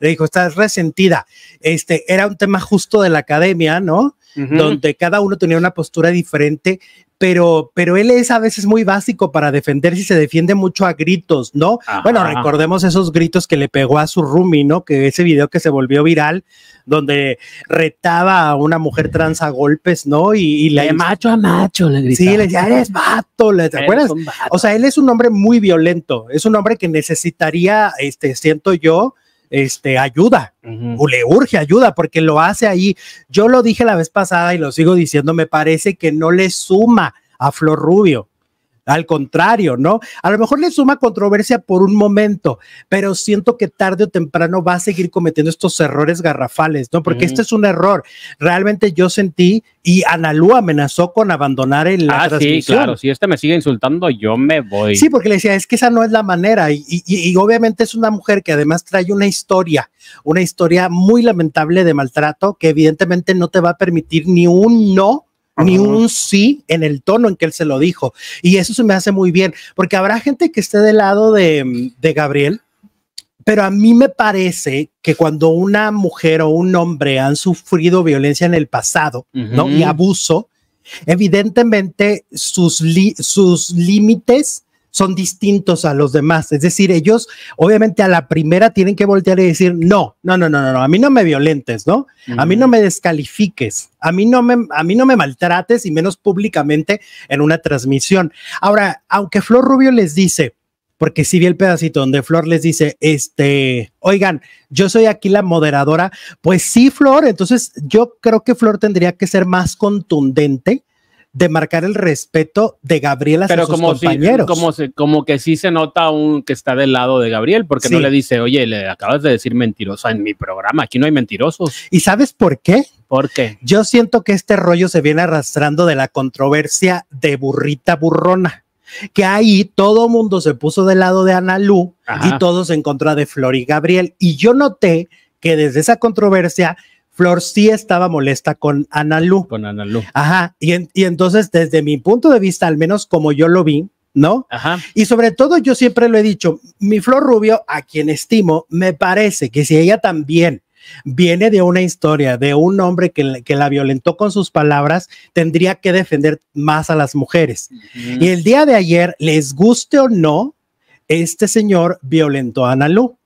Le dijo, estás resentida. Este, era un tema justo de la academia, ¿no? donde cada uno tenía una postura diferente, pero, pero él es a veces muy básico para defenderse y se defiende mucho a gritos, ¿no? Bueno, recordemos esos gritos que le pegó a su Rumi, ¿no? Que ese video que se volvió viral, donde retaba a una mujer trans a golpes, ¿no? Y, le. macho a macho le gritaba. Sí, le decía, eres vato, ¿te acuerdas? O sea, él es un hombre muy violento, es un hombre que necesitaría, este, siento yo, este, ayuda o le urge ayuda porque lo hace ahí. Yo lo dije la vez pasada y lo sigo diciendo, me parece que no le suma a Flor Rubio. Al contrario, ¿no? A lo mejor le suma controversia por un momento, pero siento que tarde o temprano va a seguir cometiendo estos errores garrafales, ¿no? Porque este es un error. Realmente yo sentí y Analú amenazó con abandonar el ah, Sí, claro, si este me sigue insultando, yo me voy. Sí, porque le decía, es que esa no es la manera. y obviamente es una mujer que además trae una historia, una historia muy lamentable de maltrato que evidentemente no te va a permitir ni un no ni un sí en el tono en que él se lo dijo. Y eso se me hace muy bien, porque habrá gente que esté del lado de, de Gabriel, pero a mí me parece que cuando una mujer o un hombre han sufrido violencia en el pasado, ¿no? Y abuso, evidentemente sus, sus límites son distintos a los demás. Es decir, ellos obviamente a la primera tienen que voltear y decir, no, no, no, no, no, a mí no me violentes, ¿no? A mí no me descalifiques, a mí no me, a mí no me maltrates y menos públicamente en una transmisión. Ahora, aunque Flor Rubio les dice, porque si sí vi el pedacito donde Flor les dice, este, oigan, yo soy aquí la moderadora, pues sí, Flor, entonces yo creo que Flor tendría que ser más contundente de marcar el respeto de Gabriel a sus como compañeros. como, como que sí se nota un que está del lado de Gabriel, porque no le dice, oye, le acabas de decir mentirosa en mi programa, aquí no hay mentirosos. ¿Y sabes por qué? porque Yo siento que este rollo se viene arrastrando de la controversia de burrita burrona que ahí todo mundo se puso del lado de Ana Lu y todos en contra de Flor y Gabriel. Y yo noté que desde esa controversia Flor sí estaba molesta con Ana Lu. Con Ana Lu. Ajá. Y, entonces, desde mi punto de vista, al menos como yo lo vi, ¿no? Ajá. Y sobre todo, yo siempre lo he dicho, mi Flor Rubio, a quien estimo, me parece que si ella también viene de una historia de un hombre que, la violentó con sus palabras, tendría que defender más a las mujeres. Y el día de ayer, les guste o no, este señor violentó a Ana Lu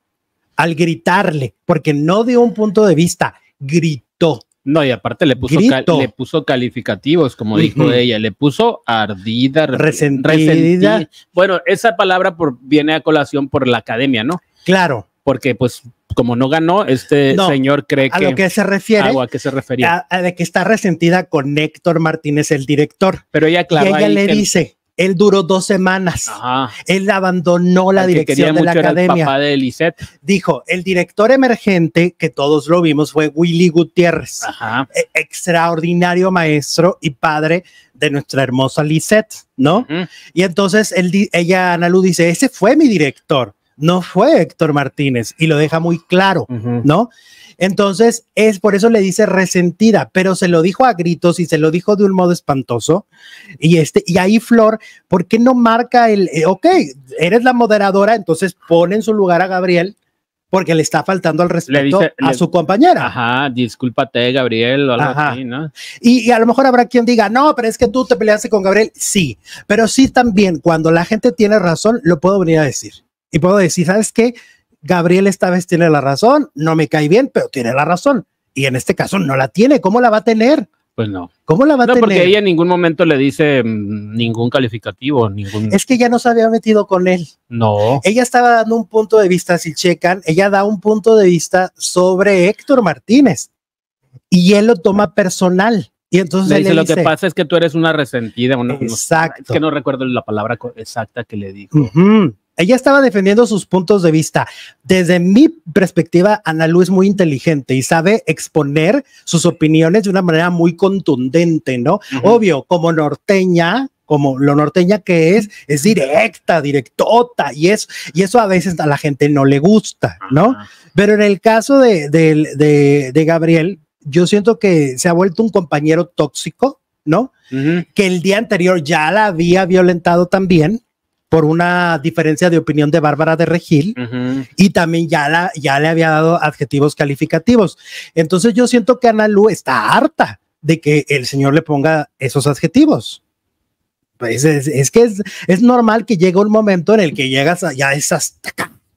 al gritarle, porque no de un punto de vista, gritó. No, y aparte le puso, le puso calificativos, como dijo ella, le puso ardida, resentida. Bueno, esa palabra viene a colación por la academia, ¿no? Claro. Porque pues como no ganó, este señor cree que... A lo que se refiere. A, a que se refería. A, de que está resentida con Héctor Martínez, el director. Pero ella, claro, y ella le dice... Él duró dos semanas. Él abandonó la dirección de la academia. Dijo, el director emergente, que todos lo vimos, fue Willy Gutiérrez. E-, extraordinario maestro y padre de nuestra hermosa Lisette, ¿no? Y entonces ella, Ana dice, ese fue mi director no fue Héctor Martínez y lo deja muy claro, ¿no? Entonces, es por eso le dice resentida, pero se lo dijo a gritos y se lo dijo de un modo espantoso. Y, este, y ahí Flor, ¿por qué no marca el, eh, ok, eres la moderadora, entonces pone en su lugar a Gabriel? porque le está faltando al respeto a su compañera. Ajá, discúlpate, Gabriel, o algo así, ¿no? Y, y, a lo mejor habrá quien diga, no, pero es que tú te peleaste con Gabriel. Sí, pero sí también, cuando la gente tiene razón, lo puedo venir a decir. Y puedo decir, ¿sabes qué? Gabriel esta vez tiene la razón, no me cae bien, pero tiene la razón. Y en este caso no la tiene, ¿cómo la va a tener? Pues no. ¿Cómo la va a tener? Porque ella en ningún momento le dice mm, ningún calificativo, ningún. Es que ya no se había metido con él. No. Ella estaba dando un punto de vista, si checan, ella da un punto de vista sobre Héctor Martínez. Y él lo toma personal. Y entonces le dice, lo que pasa es que tú eres una resentida, una, exacto. es que no recuerdo la palabra exacta que le dijo. Ajá ella estaba defendiendo sus puntos de vista. Desde mi perspectiva, Ana Lu es muy inteligente y sabe exponer sus opiniones de una manera muy contundente, ¿no? Obvio, como norteña, como lo norteña que es, es directa, directota, y eso, y eso a veces a la gente no le gusta, ¿no? Pero en el caso de, Gabriel, yo siento que se ha vuelto un compañero tóxico, ¿no? Que el día anterior ya la había violentado también, por una diferencia de opinión de Bárbara de Regil y también ya, la, ya le había dado adjetivos calificativos. Entonces yo siento que Ana está harta de que el señor le ponga esos adjetivos. Pues, es, que es, normal que llegue un momento en el que llegas a, ya es hasta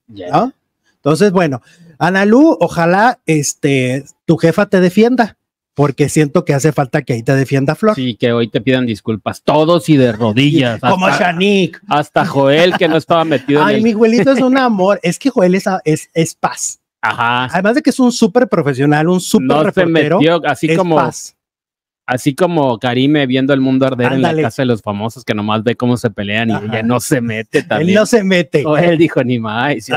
¿no? Entonces, bueno, Ana ojalá este, tu jefa te defienda porque siento que hace falta que ahí te defienda Flor. Sí, que hoy te pidan disculpas todos y de rodillas. como Shanique. Hasta Joel, que no estaba metido Ay, en mi Joelito es un amor. Es que Joel es, es, paz. Ajá. Además de que es un súper profesional, un súper no se así como paz. Así como Karime viendo el mundo arder en la casa de los famosos, que nomás ve cómo se pelean y ella no se mete también. Él no se mete. O él dijo, ni más,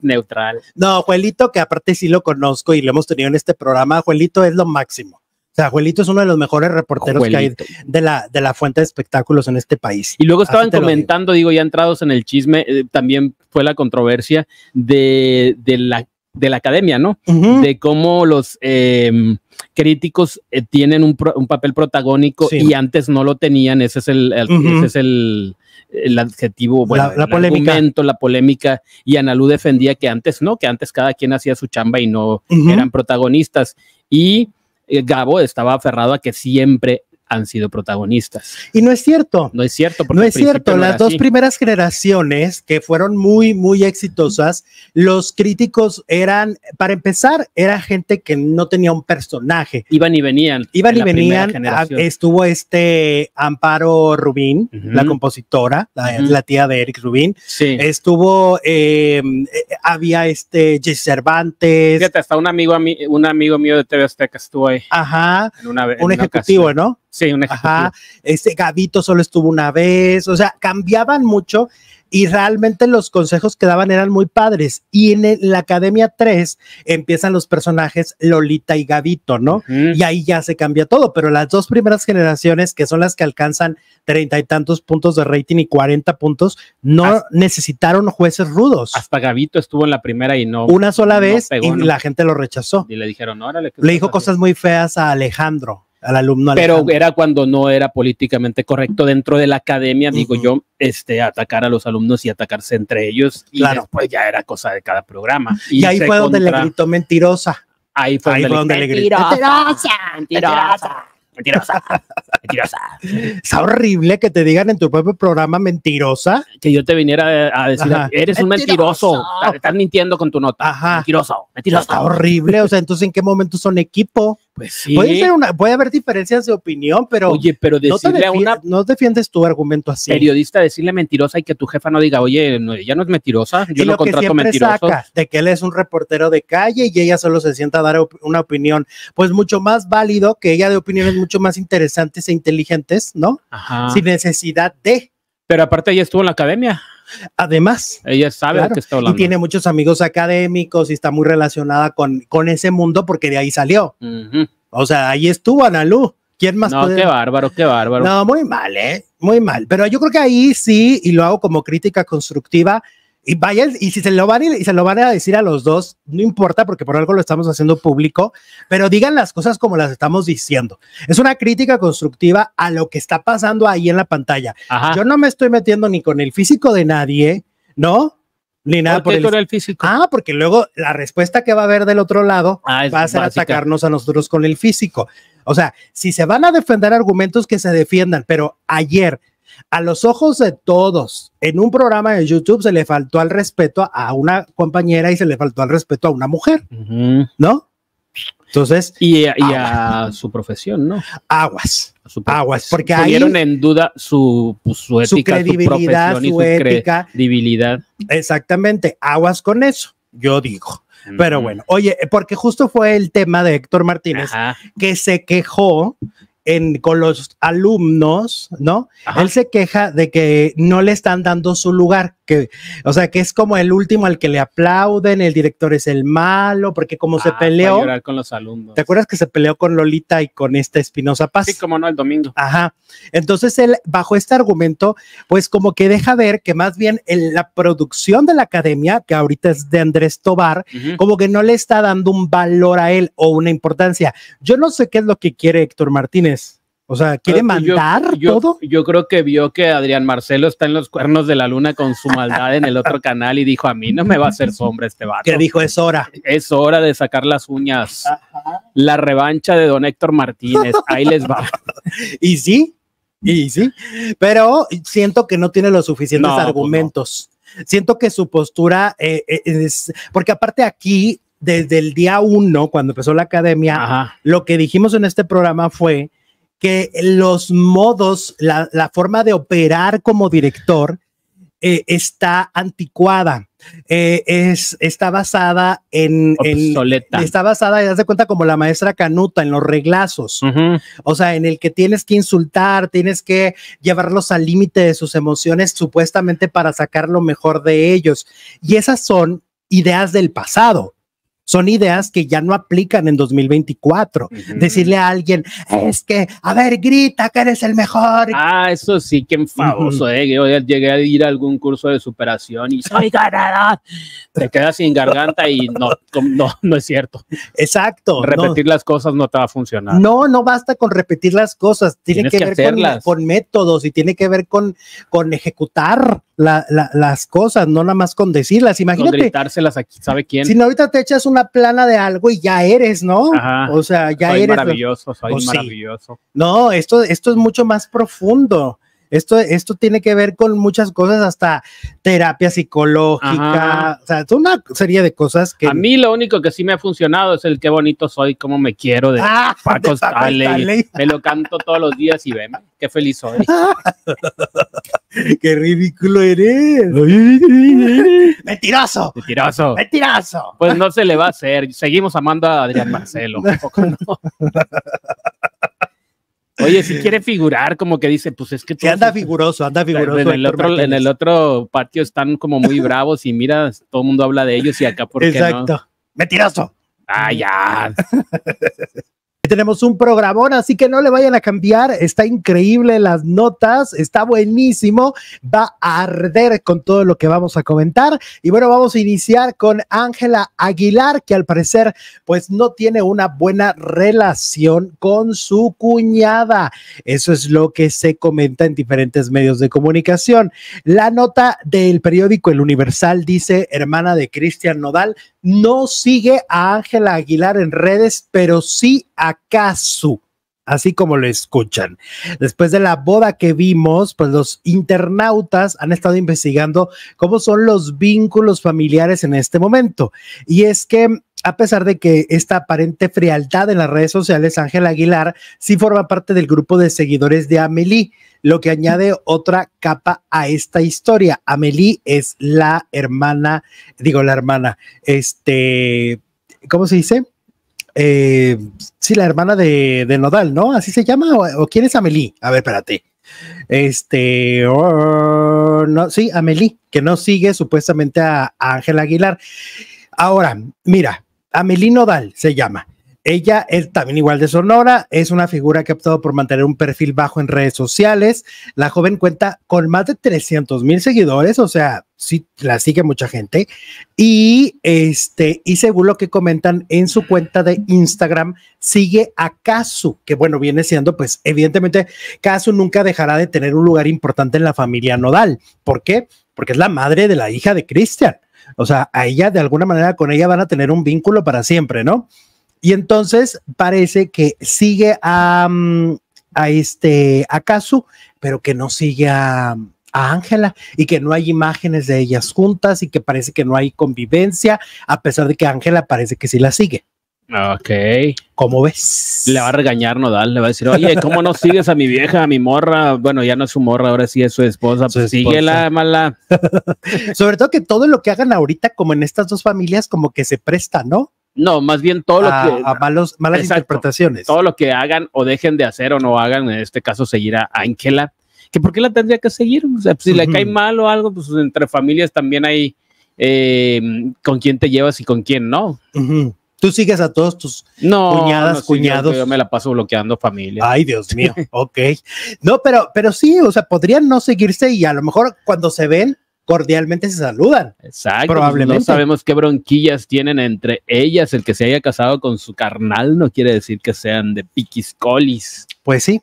neutral. No, Juelito, que aparte sí lo conozco y lo hemos tenido en este programa, Juelito es lo máximo. O sea, Juelito es uno de los mejores reporteros que hay de la, de la fuente de espectáculos en este país. Y luego estaban comentando, digo. ya entrados en el chisme, eh, también fue la controversia de, de la de la academia, ¿no? De cómo los em, críticos eh, tienen un, papel protagónico y antes no lo tenían. Ese es el, es el, adjetivo, bueno, el Argumento, la polémica. Y Analú defendía que antes no, que antes cada quien hacía su chamba y no eran protagonistas. Y eh, Gabo estaba aferrado a que siempre han sido protagonistas. Y no es cierto. No es cierto. Porque no es cierto. Las dos primeras generaciones que fueron muy, muy exitosas, los críticos eran, para empezar, era gente que no tenía un personaje. Iban y venían. Iban y venían. Ah, estuvo este Amparo Rubín, la compositora, la, tía de Eric Rubín. Sí. Estuvo, eh, había este Jesse Cervantes. Fíjate, hasta un amigo, un amigo mío de TV Azteca estuvo ahí. Ajá. un ejecutivo, ¿no? Sí, un ejemplo. Ajá, ese Gavito solo estuvo una vez, o sea, cambiaban mucho y realmente los consejos que daban eran muy padres. Y en, la Academia 3 empiezan los personajes Lolita y Gavito, ¿no? Y ahí ya se cambia todo, pero las dos primeras generaciones, que son las que alcanzan treinta y tantos puntos de rating y cuarenta puntos, no necesitaron jueces rudos. Hasta Gavito estuvo en la primera y no. Una sola vez y la gente lo rechazó. Y le dijeron, órale. Le dijo cosas muy feas a Alejandro al alumno. Pero era cuando no era políticamente correcto dentro de la academia, digo yo, este, atacar a los alumnos y atacarse entre ellos. Y claro. pues ya era cosa de cada programa. Y, ahí fue donde le gritó mentirosa. Ahí fue, donde, le, gritó. Mentirosa, mentirosa. Mentirosa, mentirosa. Es horrible que te digan en tu propio programa mentirosa. Que yo te viniera a decir, eres un mentiroso. mentiroso. Estás mintiendo con tu nota. Mentiroso, mentiroso. Está horrible. O sea, entonces, ¿en qué momento son equipo? Pues sí. Puede, ser haber diferencias de opinión, pero. Oye, pero no defiendes tu argumento así. Periodista, decirle mentirosa y que tu jefa no diga, oye, ya ella no es mentirosa, yo lo contrato mentirosa. de que él es un reportero de calle y ella solo se sienta a dar una opinión. Pues mucho más válido que ella de opiniones mucho más interesantes e inteligentes, ¿no? Ajá. Sin necesidad de. Pero aparte ella estuvo en la academia. Además, ella sabe de qué está hablando. Y tiene muchos amigos académicos y está muy relacionada con, con ese mundo porque de ahí salió. O sea, ahí estuvo Analú. ¿Quién más? No, qué bárbaro, qué bárbaro. No, muy mal, ¿eh? Muy mal. Pero yo creo que ahí sí, y lo hago como crítica constructiva, y y si se lo van a, y se lo van a decir a los dos, no importa porque por algo lo estamos haciendo público, pero digan las cosas como las estamos diciendo. Es una crítica constructiva a lo que está pasando ahí en la pantalla. Yo no me estoy metiendo ni con el físico de nadie, ¿no? Ni nada por, por el... físico. Ah, porque luego la respuesta que va a haber del otro lado ah, va a ser atacarnos a nosotros con el físico. O sea, si se van a defender argumentos que se defiendan, pero ayer a los ojos de todos, en un programa de YouTube se le faltó al respeto a una compañera y se le faltó al respeto a una mujer, ¿no? Entonces. Y, a, y a, su profesión, ¿no? Aguas. Aguas, porque Pusieron en duda su, ética, pues, credibilidad, su, ética. Credibilidad. Exactamente, aguas con eso, yo digo. Pero bueno, oye, porque justo fue el tema de Héctor Martínez que se quejó con los alumnos, ¿no? Él se queja de que no le están dando su lugar, que, o sea, que es como el último al que le aplauden, el director es el malo, porque como se ah, peleó. ¿Te acuerdas que se peleó con Lolita y con esta Espinosa Paz? Sí, como no, el domingo. Ajá. Entonces él, bajo este argumento, pues como que deja ver que más bien en la producción de la academia, que ahorita es de Andrés Tobar, como que no le está dando un valor a él o una importancia. Yo no sé qué es lo que quiere Héctor Martínez o sea, ¿quiere mandar yo, todo? Yo creo que vio que Adrián Marcelo está en los cuernos de la luna con su maldad en el otro canal y dijo, a mí no me va a hacer sombra este vato. Que dijo, es hora. Es hora de sacar las uñas. La revancha de don Héctor Martínez. Ahí les va. y sí, y sí. Pero siento que no tiene los suficientes pues argumentos. Siento que su postura eh, eh, es... Porque aparte aquí, desde el día uno, cuando empezó la academia, lo que dijimos en este programa fue que los modos, la, forma de operar como director eh, está anticuada. Eh, es, está basada en, Obsoleta. está basada, ya de cuenta, como la maestra Canuta en los reglazos, o sea, en el que tienes que insultar, tienes que llevarlos al límite de sus emociones supuestamente para sacar lo mejor de ellos. Y esas son ideas del pasado son ideas que ya no aplican en 2024. Decirle a alguien, es que, a ver, grita que eres el mejor. Ah, eso sí, eh, que enfamoso, eh. Yo llegué a ir a algún curso de superación y soy ganador. te quedas sin garganta y no, no, no es cierto. Exacto. Repetir las cosas no te va a funcionar. No, no basta con repetir las cosas. Tiene que, ver con, con, métodos y tiene que ver con, con ejecutar las cosas, no nada más con decirlas. Imagínate. Con gritárselas aquí, ¿sabe quién? Si no, ahorita te echas un una plana de algo y ya eres, ¿no? o sea, ya eres. Maravilloso, soy oh, maravilloso. No, esto, esto es mucho más profundo. Esto, esto tiene que ver con muchas cosas, hasta terapia psicológica, o sea, es una serie de cosas que... A mí lo único que sí me ha funcionado es el qué bonito soy, cómo me quiero de ah, Paco, Me lo canto todos los días y ven, qué feliz soy. qué ridículo eres. Mentiroso. Mentiroso. Mentiroso. Pues no se le va a hacer. Seguimos amando a Adrián Marcelo. Oye, si quiere figurar, como que dice, pues es que... anda figuroso, anda figuroso. En el, otro, patio están como muy bravos y mira, todo el mundo habla de ellos y acá por qué Exacto. No? Mentiroso. Ah, ya. Tenemos un programón, así que no le vayan a cambiar. Está increíble las notas, está buenísimo. Va a arder con todo lo que vamos a comentar. Y bueno, vamos a iniciar con Ángela Aguilar, que al parecer pues no tiene una buena relación con su cuñada. Eso es lo que se comenta en diferentes medios de comunicación. La nota del periódico El Universal dice, hermana de Cristian Nodal, no sigue a Ángela Aguilar en redes, pero sí a caso así como lo escuchan. Después de la boda que vimos, pues los internautas han estado investigando cómo son los vínculos familiares en este momento. Y es que... A pesar de que esta aparente frialdad en las redes sociales, Ángel Aguilar sí forma parte del grupo de seguidores de Amelie, lo que añade otra capa a esta historia. Amelie es la hermana, digo la hermana, este, ¿cómo se dice? Eh, sí, la hermana de, de, Nodal, ¿no? ¿Así se llama? ¿O, quién es Amelie? A ver, espérate. Este, oh, no, sí, Amelie, que no sigue supuestamente a Ángel Aguilar. Ahora, mira, Amelie Nodal se llama. Ella es también igual de sonora, es una figura que ha optado por mantener un perfil bajo en redes sociales. La joven cuenta con más de 300 mil seguidores, o sea, sí, la sigue mucha gente. Y, este, y según lo que comentan en su cuenta de Instagram, sigue a Kazu, que bueno, viene siendo, pues evidentemente, Kazu nunca dejará de tener un lugar importante en la familia nodal. ¿Por qué? Porque es la madre de la hija de Christian. O sea, a ella de alguna manera con ella van a tener un vínculo para siempre, ¿no? Y entonces parece que sigue a, mm, este a pero que no sigue a Ángela y que no hay imágenes de ellas juntas y que parece que no hay convivencia, a pesar de que Ángela parece que sí la sigue. Ok. ¿Cómo ves? Le va a regañar Nodal, le va a decir, oye, ¿cómo no sigues a mi vieja, a mi morra? Bueno, ya no es su morra, ahora sí es su esposa. pues síguela, mala. Sobre todo que todo lo que hagan ahorita, como en estas dos familias, como que se presta, ¿no? No, más bien todo lo que. A malas interpretaciones. Todo lo que hagan o dejen de hacer o no hagan, en este caso, seguir a Ángela. ¿Que ¿Por qué la tendría que seguir? O sea, pues, si le cae mal o algo, pues entre familias también hay eh, con quién te llevas y con quién no. Tú sigues a todos tus cuñadas, cuñados. No, yo, me la paso bloqueando familia. Ay, Dios mío. ok. No, pero, pero sí, o sea, podrían no seguirse y a lo mejor cuando se ven, cordialmente se saludan. Exacto. Pues, Probablemente. No sabemos qué bronquillas tienen entre ellas. El que se haya casado con su carnal no quiere decir que sean de piquis colis. Pues sí,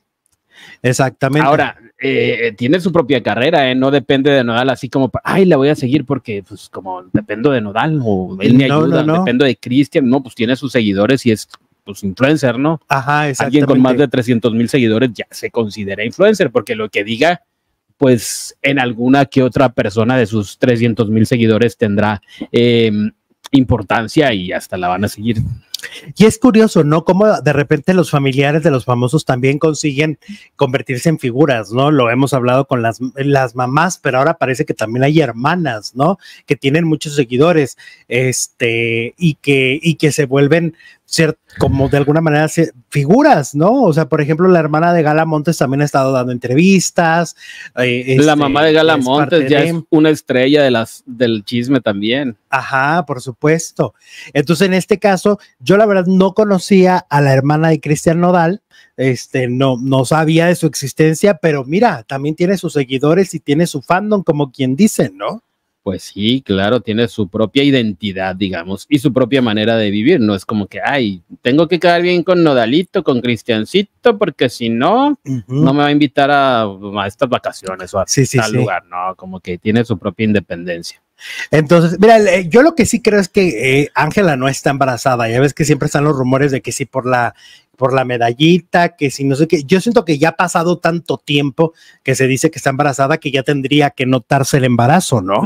Exactamente. Ahora, eh, tiene su propia carrera, ¿eh? no depende de Nodal, así como, ay, la voy a seguir porque, pues, como dependo de Nodal o él me ayuda, dependo de Cristian, no, pues tiene sus seguidores y es, pues, influencer, ¿no? Ajá, exacto. Alguien con más de 300 mil seguidores ya se considera influencer porque lo que diga pues en alguna que otra persona de sus 300 mil seguidores tendrá eh, importancia y hasta la van a seguir. Y es curioso, ¿no? Cómo de repente los familiares de los famosos también consiguen convertirse en figuras, ¿no? Lo hemos hablado con las, las mamás, pero ahora parece que también hay hermanas, ¿no? Que tienen muchos seguidores, este, y que, y que se vuelven como de alguna manera figuras, ¿no? O sea, por ejemplo, la hermana de Gala Montes también ha estado dando entrevistas. Eh, la este, mamá de Gala Montes ya es una estrella de las, del chisme también. Ajá, por supuesto. Entonces, en este caso, yo la verdad no conocía a la hermana de Cristian Nodal, este, no, no sabía de su existencia, pero mira, también tiene sus seguidores y tiene su fandom, como quien dice, ¿no? pues sí, claro, tiene su propia identidad, digamos, y su propia manera de vivir. No es como que, ay, tengo que quedar bien con Nodalito, con Cristiancito, porque si no, no me va a invitar a, estas vacaciones o a tal lugar. No, como que tiene su propia independencia. Entonces, mira, yo lo que sí creo es que eh, Ángela no está embarazada. Ya ves que siempre están los rumores de que sí por la por la medallita, que si no sé qué. Yo siento que ya ha pasado tanto tiempo que se dice que está embarazada que ya tendría que notarse el embarazo, ¿no?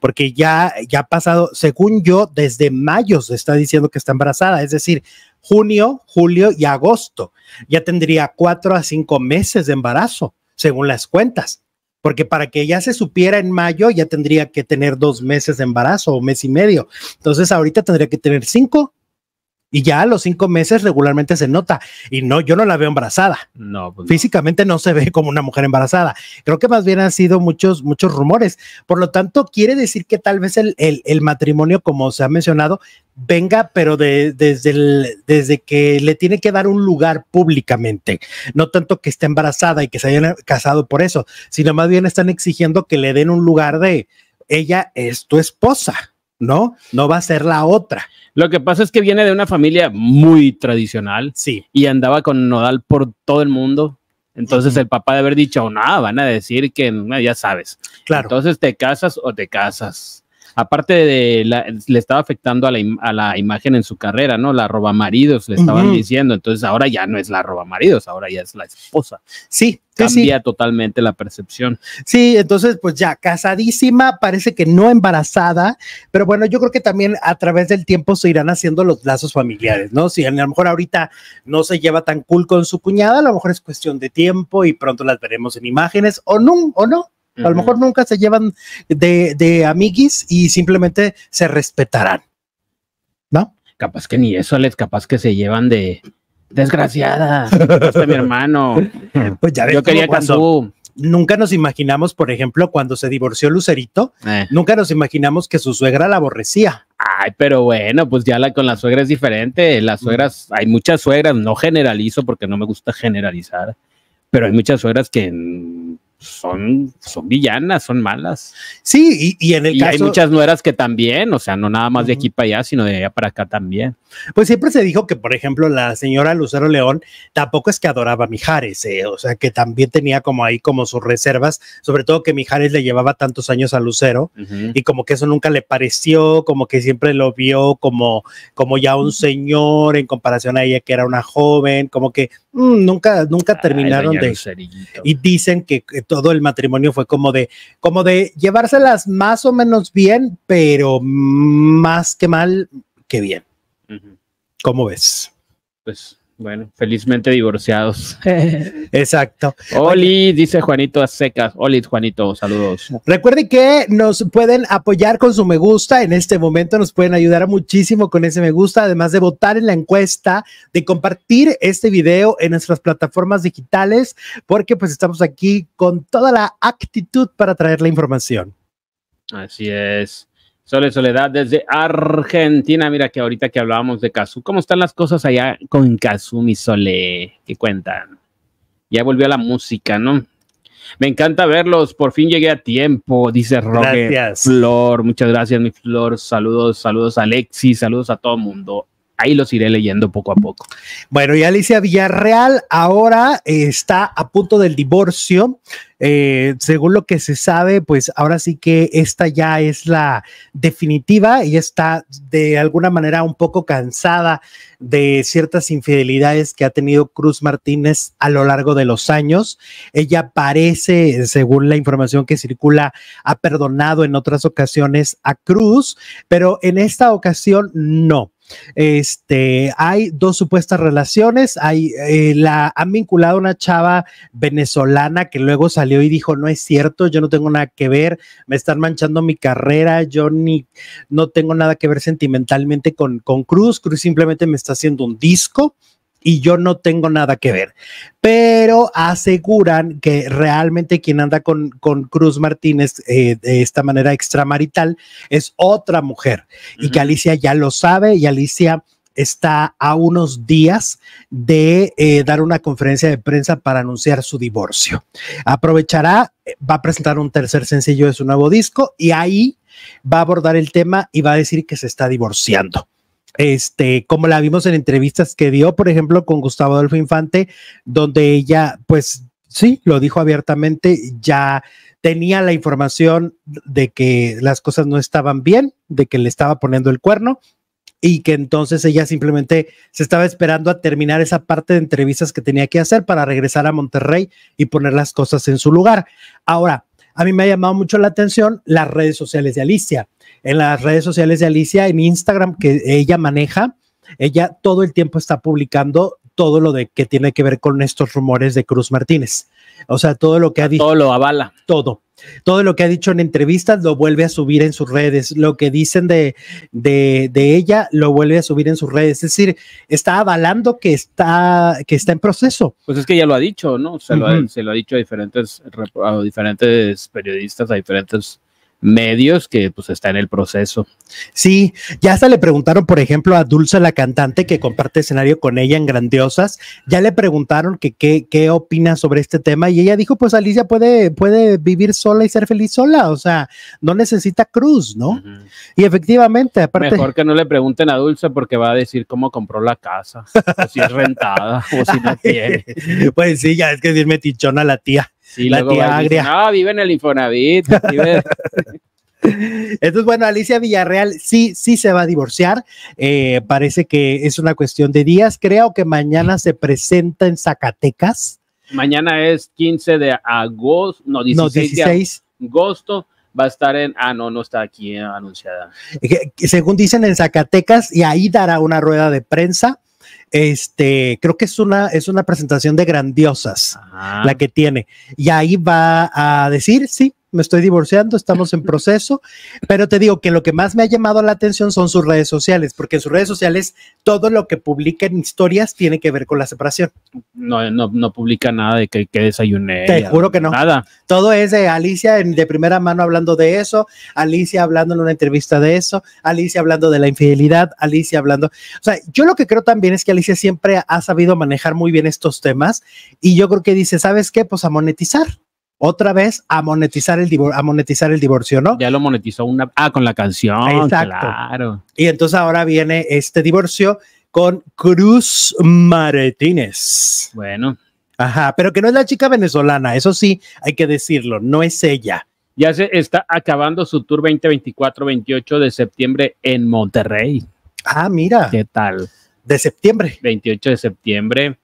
Porque ya ya ha pasado, según yo, desde mayo se está diciendo que está embarazada, es decir, junio, julio y agosto. Ya tendría cuatro a cinco meses de embarazo, según las cuentas porque para que ya se supiera en mayo ya tendría que tener dos meses de embarazo o mes y medio. Entonces ahorita tendría que tener cinco y ya a los cinco meses regularmente se nota. Y no, yo no la veo embarazada. Pues no. Físicamente no. se ve como una mujer embarazada. Creo que más bien han sido muchos, muchos rumores. Por lo tanto, quiere decir que tal vez el, matrimonio, como se ha mencionado, venga, pero desde, el, desde que le tiene que dar un lugar públicamente. No tanto que esté embarazada y que se hayan casado por eso, sino más bien están exigiendo que le den un lugar de ella es tu esposa. ¿no? No va a ser la otra. Lo que pasa es que viene de una familia muy tradicional. Sí. Y andaba con Nodal por todo el mundo. Entonces el papá de haber dicho, nada, van a decir que ya sabes. Claro. Entonces te casas o te casas aparte de, le estaba afectando a la, a la, imagen en su carrera, ¿no? La roba maridos, le estaban diciendo, entonces ahora ya no es la roba maridos, ahora ya es la esposa. Sí, cambia totalmente la percepción. Sí, entonces pues ya casadísima, parece que no embarazada, pero bueno, yo creo que también a través del tiempo se irán haciendo los lazos familiares, ¿no? Si a lo mejor ahorita no se lleva tan cool con su cuñada, a lo mejor es cuestión de tiempo y pronto las veremos en imágenes o no, o no. A lo mejor nunca se llevan de, de amiguis y simplemente se respetarán. ¿No? Capaz que ni eso, les capaz que se llevan de desgraciada. mi hermano. Pues ya ves, Yo quería cuando... nunca nos imaginamos, por ejemplo, cuando se divorció Lucerito, eh. nunca nos imaginamos que su suegra la aborrecía. Ay, pero bueno, pues ya la, con la suegra es diferente. Las mm. suegras, hay muchas suegras, no generalizo porque no me gusta generalizar, pero hay muchas suegras que son, son villanas, son malas. Sí, y, en el y Hay muchas nueras que también, o sea, no nada más de aquí para allá, sino de allá para acá también. Pues siempre se dijo que, por ejemplo, la señora Lucero León tampoco es que adoraba a Mijares, eh, o sea, que también tenía como ahí como sus reservas, sobre todo que Mijares le llevaba tantos años a Lucero y como que eso nunca le pareció, como que siempre lo vio como, como ya un señor en comparación a ella que era una joven, como que mm, nunca, nunca terminaron de. Y dicen que todo el matrimonio fue como de, como de llevárselas más o menos bien, pero más que mal que bien. ¿Cómo ves? Pues bueno, felizmente divorciados. Exacto. Oli, dice Juanito a secas. Oli, Juanito, saludos. Recuerden que nos pueden apoyar con su me gusta. En este momento nos pueden ayudar muchísimo con ese me gusta, además de votar en la encuesta, de compartir este video en nuestras plataformas digitales, porque pues estamos aquí con toda la actitud para traer la información. Así es. Sole Soledad desde Argentina. Mira que ahorita que hablábamos de Kazu, ¿cómo están las cosas allá con Kazu, mi Sole? ¿Qué cuentan? Ya volvió a la música, ¿no? Me encanta verlos, por fin llegué a tiempo, dice Roger. Gracias. Flor, muchas gracias, mi Flor. Saludos, saludos a Alexis, saludos a todo el mundo ahí los iré leyendo poco a poco. Bueno, y Alicia Villarreal ahora eh, está a punto del divorcio. Eh, según lo que se sabe, pues ahora sí que esta ya es la definitiva y está de alguna manera un poco cansada de ciertas infidelidades que ha tenido Cruz Martínez a lo largo de los años. Ella parece, según la información que circula, ha perdonado en otras ocasiones a Cruz, pero en esta ocasión no. Este, hay dos supuestas relaciones. Hay, eh, la han vinculado una chava venezolana que luego salió y dijo, no es cierto, yo no tengo nada que ver, me están manchando mi carrera, yo ni, no tengo nada que ver sentimentalmente con, con Cruz, Cruz simplemente me está haciendo un disco y yo no tengo nada que ver. Pero aseguran que realmente quien anda con, Cruz Martínez eh, de esta manera extramarital es otra mujer y que Alicia ya lo sabe y Alicia está a unos días de eh, dar una conferencia de prensa para anunciar su divorcio. Aprovechará, eh, va a presentar un tercer sencillo de su nuevo disco y ahí va a abordar el tema y va a decir que se está divorciando este, como la vimos en entrevistas que dio, por ejemplo, con Gustavo Adolfo Infante, donde ella, pues sí, lo dijo abiertamente, ya tenía la información de que las cosas no estaban bien, de que le estaba poniendo el cuerno y que entonces ella simplemente se estaba esperando a terminar esa parte de entrevistas que tenía que hacer para regresar a Monterrey y poner las cosas en su lugar. Ahora, a mí me ha llamado mucho la atención las redes sociales de Alicia. En las redes sociales de Alicia, en Instagram que ella maneja, ella todo el tiempo está publicando todo lo de que tiene que ver con estos rumores de Cruz Martínez. O sea, todo lo que ha dicho. Todo lo avala. Todo. Todo lo que ha dicho en entrevistas lo vuelve a subir en sus redes. Lo que dicen de, de, ella lo vuelve a subir en sus redes. Es decir, está avalando que está, que está en proceso. Pues es que ya lo ha dicho, ¿no? Se, lo, ha, se lo ha dicho a diferentes, a diferentes periodistas, a diferentes medios que pues está en el proceso. Sí, ya hasta le preguntaron, por ejemplo, a Dulce, la cantante que comparte escenario con ella en Grandiosas, ya le preguntaron que qué opina sobre este tema y ella dijo, pues Alicia puede, puede vivir sola y ser feliz sola, o sea, no necesita cruz, ¿no? Y efectivamente, aparte... Mejor que no le pregunten a Dulce porque va a decir cómo compró la casa, o si es rentada, o si no tiene. Pues sí, ya es que es metichona la tía. Sí, la tía agria. vive en el Infonavit. Entonces, bueno, Alicia Villarreal sí, sí se va a divorciar. Eh, parece que es una cuestión de días. Creo que mañana se presenta en Zacatecas. Mañana es 15 de agosto, no, 16, de agosto. Va a estar en, ah, no, no está aquí anunciada. Eh, según dicen en Zacatecas, y ahí dará una rueda de prensa. Este, creo que es una, es una presentación de grandiosas la que tiene. Y ahí va a decir, sí, me estoy divorciando, estamos en proceso, pero te digo que lo que más me ha llamado la atención son sus redes sociales, porque en sus redes sociales todo lo que publica en historias tiene que ver con la separación. No, no, no publica nada de que, desayuné. Te juro que no. Nada. Todo es de Alicia de primera mano hablando de eso, Alicia hablando en una entrevista de eso, Alicia hablando de la infidelidad, Alicia hablando. O sea, yo lo que creo también es que Alicia siempre ha sabido manejar muy bien estos temas y yo creo que dice, ¿sabes qué? Pues a monetizar otra vez a monetizar el divorcio, a monetizar el divorcio, ¿no? Ya lo monetizó una ah con la canción, Exacto. claro. Y entonces ahora viene este divorcio con Cruz Martínez. Bueno. Ajá, pero que no es la chica venezolana, eso sí, hay que decirlo, no es ella. Ya se está acabando su tour 2024-28 de septiembre en Monterrey. Ah, mira. ¿Qué tal? De septiembre. 28 de septiembre.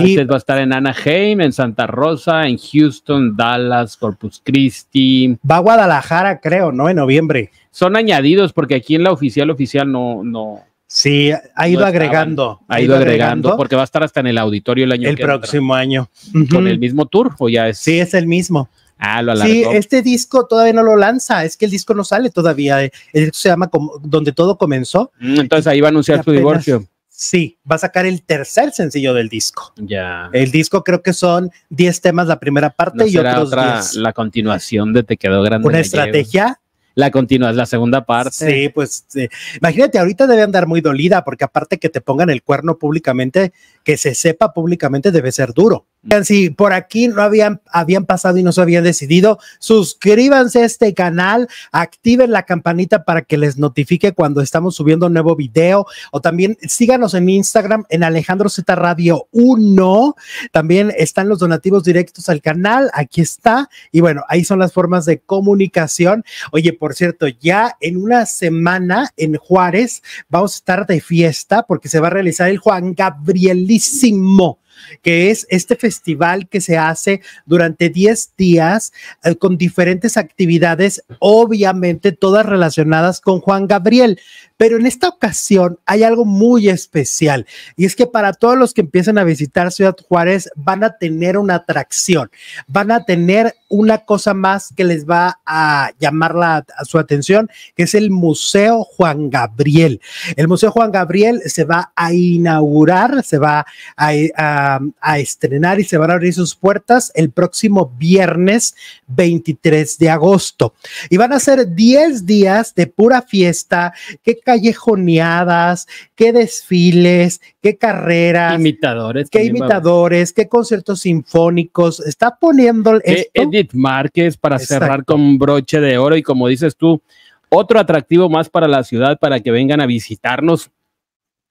Sí. va a estar en Anaheim, en Santa Rosa, en Houston, Dallas, Corpus Christi. Va a Guadalajara, creo, ¿no? En noviembre. Son añadidos porque aquí en la oficial oficial no, no. Sí, ha ido agregando. ha ido, agregando, porque va a estar hasta en el auditorio el año El próximo año. ¿Con el mismo tour o ya es? Sí, es el mismo. Ah, lo alargó. Sí, este disco todavía no lo lanza, es que el disco no sale todavía. El disco se llama Donde todo comenzó. Mm, entonces ahí va a anunciar su divorcio. Sí, va a sacar el tercer sencillo del disco. Ya. El disco creo que son 10 temas la primera parte y otros La continuación de Te quedó grande. Una estrategia la es la segunda parte. Sí, pues eh, imagínate, ahorita debe andar muy dolida porque aparte que te pongan el cuerno públicamente, que se sepa públicamente debe ser duro. Mm. Si por aquí no habían, habían pasado y no se habían decidido, suscríbanse a este canal, activen la campanita para que les notifique cuando estamos subiendo un nuevo video o también síganos en Instagram en Alejandro Z Radio 1. También están los donativos directos al canal, aquí está. Y bueno, ahí son las formas de comunicación. Oye, por cierto, ya en una semana en Juárez vamos a estar de fiesta porque se va a realizar el Juan Gabrielísimo que es este festival que se hace durante 10 días eh, con diferentes actividades, obviamente todas relacionadas con Juan Gabriel. Pero en esta ocasión hay algo muy especial y es que para todos los que empiezan a visitar Ciudad Juárez van a tener una atracción, van a tener una cosa más que les va a llamar la, su atención, que es el Museo Juan Gabriel. El Museo Juan Gabriel se va a inaugurar, se va a a, estrenar y se van a abrir sus puertas el próximo viernes 23 de agosto. Y van a ser 10 días de pura fiesta, qué callejoneadas, qué desfiles, qué carreras. Imitadores. Qué imitadores, qué conciertos sinfónicos. Está poniendo... Edith Márquez para cerrar con broche de oro y como dices tú, otro atractivo más para la ciudad para que vengan a visitarnos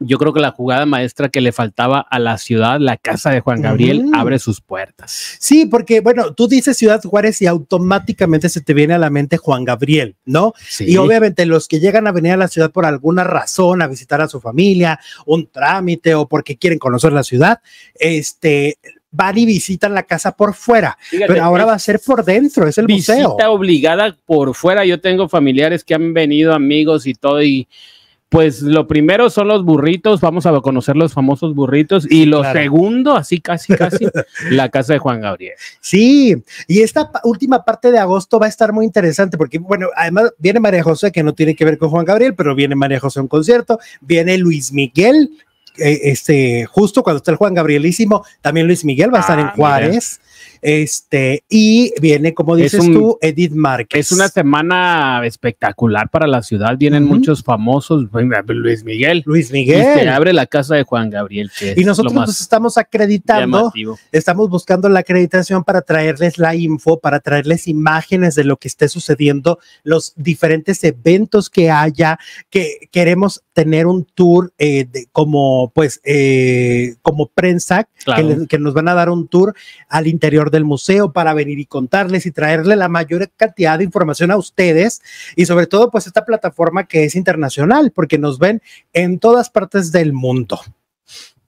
yo creo que la jugada maestra que le faltaba a la ciudad, la casa de Juan Gabriel, abre sus puertas. Sí, porque bueno, tú dices Ciudad Juárez y automáticamente se te viene a la mente Juan Gabriel, ¿no? Y obviamente los que llegan a venir a la ciudad por alguna razón, a visitar a su familia, un trámite o porque quieren conocer la ciudad, este, van y visitan la casa por fuera, pero ahora va a ser por dentro, es el museo. Visita obligada por fuera. Yo tengo familiares que han venido, amigos y todo y pues lo primero son los burritos, vamos a conocer los famosos burritos, y lo segundo, así casi, casi, la casa de Juan Gabriel. Sí, y esta última parte de agosto va a estar muy interesante, porque bueno, además viene María José, que no tiene que ver con Juan Gabriel, pero viene María José a un concierto, viene Luis Miguel, eh, este, justo cuando está el Juan Gabrielísimo, también Luis Miguel va a estar en ah, Juárez. Este, y viene, como dices tú, Edith Márquez. Es una semana espectacular para la ciudad. Vienen muchos famosos. Luis Miguel. Luis Miguel. se abre la casa de Juan Gabriel. y nosotros nos estamos acreditando. Estamos buscando la acreditación para traerles la info, para traerles imágenes de lo que esté sucediendo, los diferentes eventos que haya, que queremos tener un tour eh, como, pues, eh, como prensa, que, que nos van a dar un tour al interior del museo para venir y contarles y traerle la mayor cantidad de información a ustedes y sobre todo pues esta plataforma que es internacional porque nos ven en todas partes del mundo.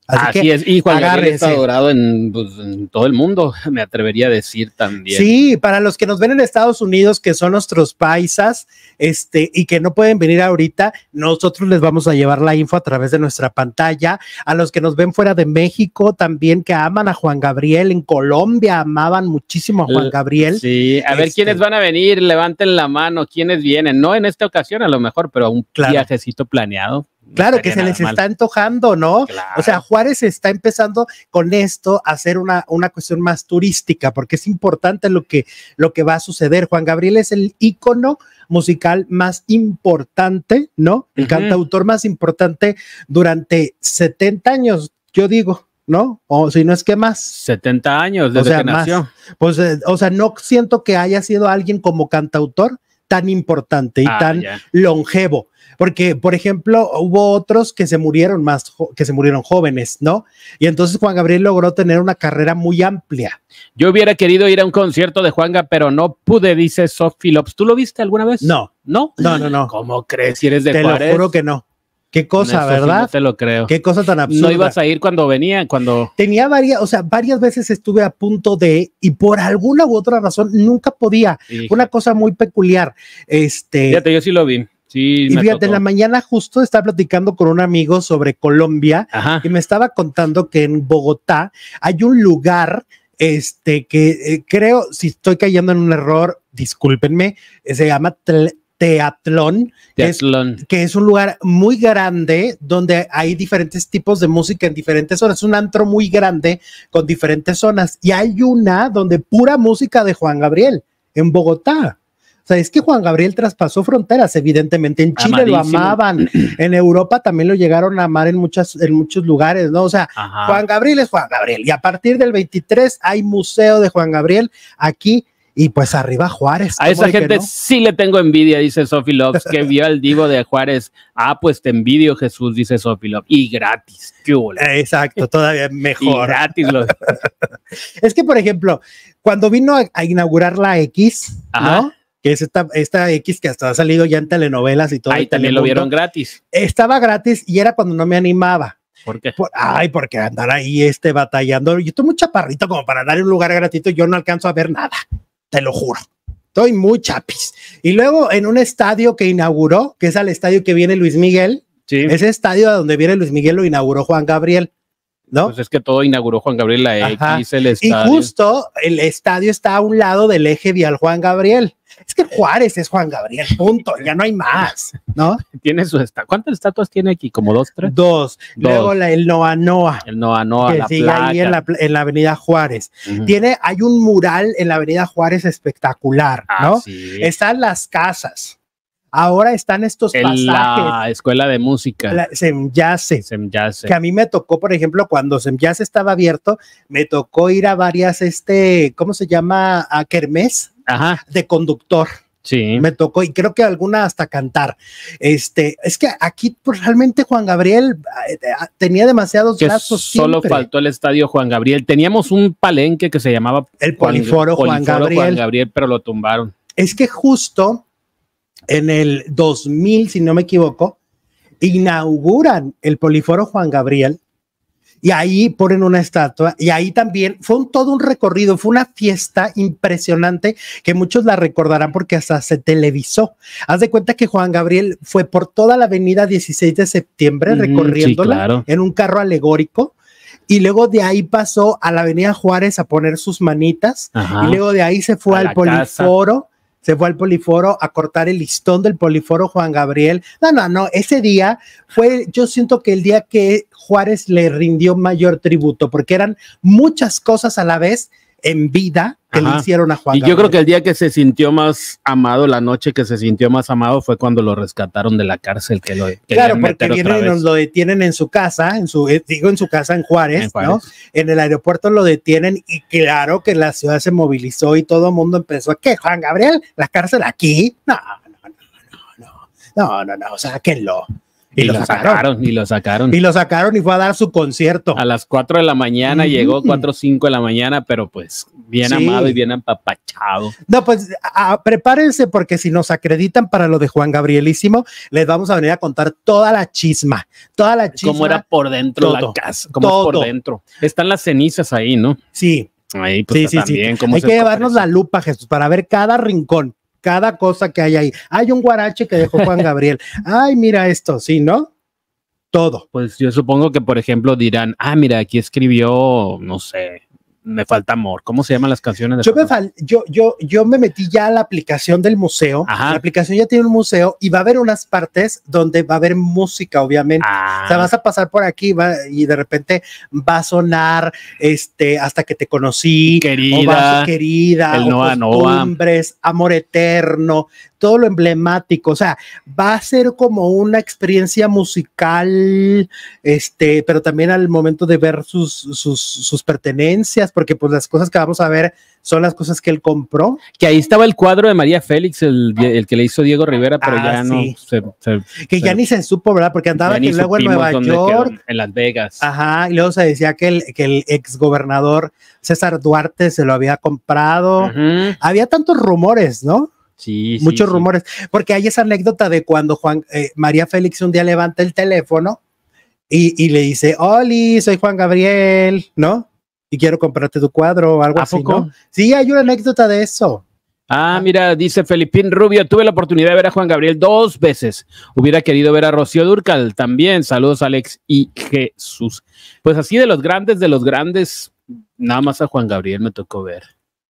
Así, es, y Juan Gabriel está adorado pues, en, todo el mundo, me atrevería a decir también. Sí, para los que nos ven en Estados Unidos, que son nuestros paisas, este, y que no pueden venir ahorita, nosotros les vamos a llevar la info a través de nuestra pantalla. A los que nos ven fuera de México también, que aman a Juan Gabriel, en Colombia amaban muchísimo a Juan Gabriel. Sí, a ver este quiénes van a venir, levanten la mano, quiénes vienen, no en esta ocasión a lo mejor, pero un viajecito planeado. Claro, que se les está antojando, ¿no? O sea, Juárez está empezando con esto a hacer una, una cuestión más turística, porque es importante lo que, lo que va a suceder. Juan Gabriel es el ícono musical más importante, ¿no? El cantautor más importante durante 70 años, yo digo. ¿no? O si no es que más. 70 años desde que nació. Pues, eh, o sea, no siento que haya sido alguien como cantautor tan importante y ah, tan longevo. Porque, por ejemplo, hubo otros que se murieron más, que se murieron jóvenes, ¿no? Y entonces Juan Gabriel logró tener una carrera muy amplia. Yo hubiera querido ir a un concierto de Juanga, pero no pude, dice Sophie Lopes. ¿Tú lo viste alguna vez? No. ¿No? No, no, no. ¿Cómo crees si eres de Te lo juro que no. Qué cosa, ¿verdad? te lo creo. Qué cosa tan absurda. No ibas a ir cuando venía, cuando. Tenía varias, o sea, varias veces estuve a punto de, y por alguna u otra razón nunca podía. Una cosa muy peculiar. Este. Fíjate, yo sí lo vi. Sí, y fíjate, en la mañana justo estaba platicando con un amigo sobre Colombia y me estaba contando que en Bogotá hay un lugar este que eh, creo, si estoy cayendo en un error, discúlpenme, se llama Teatlón, Que, es, un lugar muy grande donde hay diferentes tipos de música en diferentes zonas. Es un antro muy grande con diferentes zonas. Y hay una donde pura música de Juan Gabriel, en Bogotá. O sea, es que Juan Gabriel traspasó fronteras, evidentemente. En Chile lo amaban, en Europa también lo llegaron a amar en, en muchos lugares, ¿no? O sea, Juan Gabriel es Juan Gabriel. Y a partir del 23 hay museo de Juan Gabriel aquí y pues arriba Juárez. A esa gente sí le tengo envidia, dice Sofi Love, que vio al Divo de Juárez. Ah, pues te envidio, Jesús, dice Sofi Love. Y gratis, qué bola. Eh, exacto, todavía mejor. y gratis. es que, por ejemplo, cuando vino a, inaugurar la X, ¿no? que es esta, esta, X que hasta ha salido ya en telenovelas y todo. Ahí también lo vieron gratis. Estaba gratis y era cuando no me animaba. ¿Por qué? ay, porque andar ahí este batallando. Yo estoy muy chaparrito como para dar un lugar gratuito. Yo no alcanzo a ver nada te lo juro. Estoy muy chapis. Y luego en un estadio que inauguró, que es al estadio que viene Luis Miguel, ese estadio a donde viene Luis Miguel lo inauguró Juan Gabriel. ¿No? Pues es que todo inauguró Juan Gabriel la X, el estadio. Y justo el estadio está a un lado del eje vial Juan Gabriel es que Juárez es Juan Gabriel, punto, ya no hay más, ¿no? Tiene su estatua. ¿Cuántas estatuas tiene aquí? ¿Como dos, tres? Dos. Luego el Noa Noa. El Noa Noa, que sigue ahí en la, Avenida Juárez. Tiene, hay un mural en la Avenida Juárez espectacular, ah, ¿no? Sí. Están las casas. Ahora están estos en pasajes. La escuela de música. La, Semyase, Semyase. Que a mí me tocó, por ejemplo, cuando Semyase estaba abierto, me tocó ir a varias, este, ¿cómo se llama? A Kermés de conductor. Sí. Me tocó y creo que alguna hasta cantar. Este, es que aquí pues, realmente Juan Gabriel eh, eh, tenía demasiados brazos Solo faltó el estadio Juan Gabriel. Teníamos un palenque que se llamaba el Poliforo, Juan, Gabriel. Juan Gabriel, pero lo tumbaron. Es que justo en el 2000, si no me equivoco, inauguran el Poliforo Juan Gabriel y ahí ponen una estatua y ahí también fue un, todo un recorrido, fue una fiesta impresionante que muchos la recordarán porque hasta se televisó. Haz de cuenta que Juan Gabriel fue por toda la avenida 16 de septiembre recorriéndola en un carro alegórico y luego de ahí pasó a la Avenida Juárez a poner sus manitas, y luego de ahí se fue al Poliforo, se fue al poliforo a cortar el listón del poliforo Juan Gabriel. No, no, no, ese día fue, yo siento que el día que Juárez le rindió mayor tributo, porque eran muchas cosas a la vez en vida que le hicieron a Juan. Y yo creo que el día que se sintió más amado, la noche que se sintió más amado fue cuando lo rescataron de la cárcel que lo Claro, porque vienen lo detienen en su casa, en su eh, digo en su casa en Juárez, ¿no? En el aeropuerto lo detienen y claro que la ciudad se movilizó y todo el mundo empezó a que Juan Gabriel, la cárcel aquí. No, no, no, no. No, no, no, o sea, sáquenlo. Y, lo, sacaron. Y lo sacaron. Y lo sacaron y fue a dar su concierto. A las 4 de la mañana, llegó 4 o 5 de la mañana, pero pues bien amado y bien empapachado. No, pues prepárense porque si nos acreditan para lo de Juan Gabrielísimo, les vamos a venir a contar toda la chisma, toda la chisma. Cómo era por dentro la casa, cómo por dentro. Están las cenizas ahí, ¿no? Sí. Ahí, pues, sí, sí, también, Hay que llevarnos la lupa, Jesús, para ver cada rincón cada cosa que hay ahí. Hay un guarache que dejó Juan Gabriel. Ay, mira esto, sí, ¿no? Todo. Pues yo supongo que, por ejemplo, dirán, ah, mira, aquí escribió, no sé, me falta amor. ¿Cómo se llaman las canciones? De yo, me yo, yo, me metí ya a la aplicación del museo. La aplicación ya tiene un museo y va a haber unas partes donde va a haber música, obviamente. O sea, ah. vas a pasar por aquí va, y de repente va a sonar este, hasta que te conocí. Querida. querida. El Amor eterno todo lo emblemático, o sea, va a ser como una experiencia musical, este, pero también al momento de ver sus, sus, pertenencias, porque pues las cosas que vamos a ver son las cosas que él compró. Que ahí estaba el cuadro de María Félix, el, que le hizo Diego Rivera, pero ah, ya no. Se, que ya ni se supo, ¿verdad? Porque andaba aquí luego en Nueva York. En Las Vegas. Ajá, y luego se decía que el, que el ex gobernador César Duarte se lo había comprado. Había tantos rumores, ¿no? Muchos rumores, porque hay esa anécdota de cuando Juan eh, María Félix un día levanta el teléfono y, le dice, Oli, soy Juan Gabriel, ¿no? Y quiero comprarte tu cuadro o algo así. ¿no? Sí, hay una anécdota de eso. Ah, mira, dice Felipín Rubio, tuve la oportunidad de ver a Juan Gabriel dos veces. Hubiera querido ver a Rocío Durcal también. Saludos, Alex y Jesús. Pues así de los grandes, de los grandes, nada más a Juan Gabriel me tocó ver.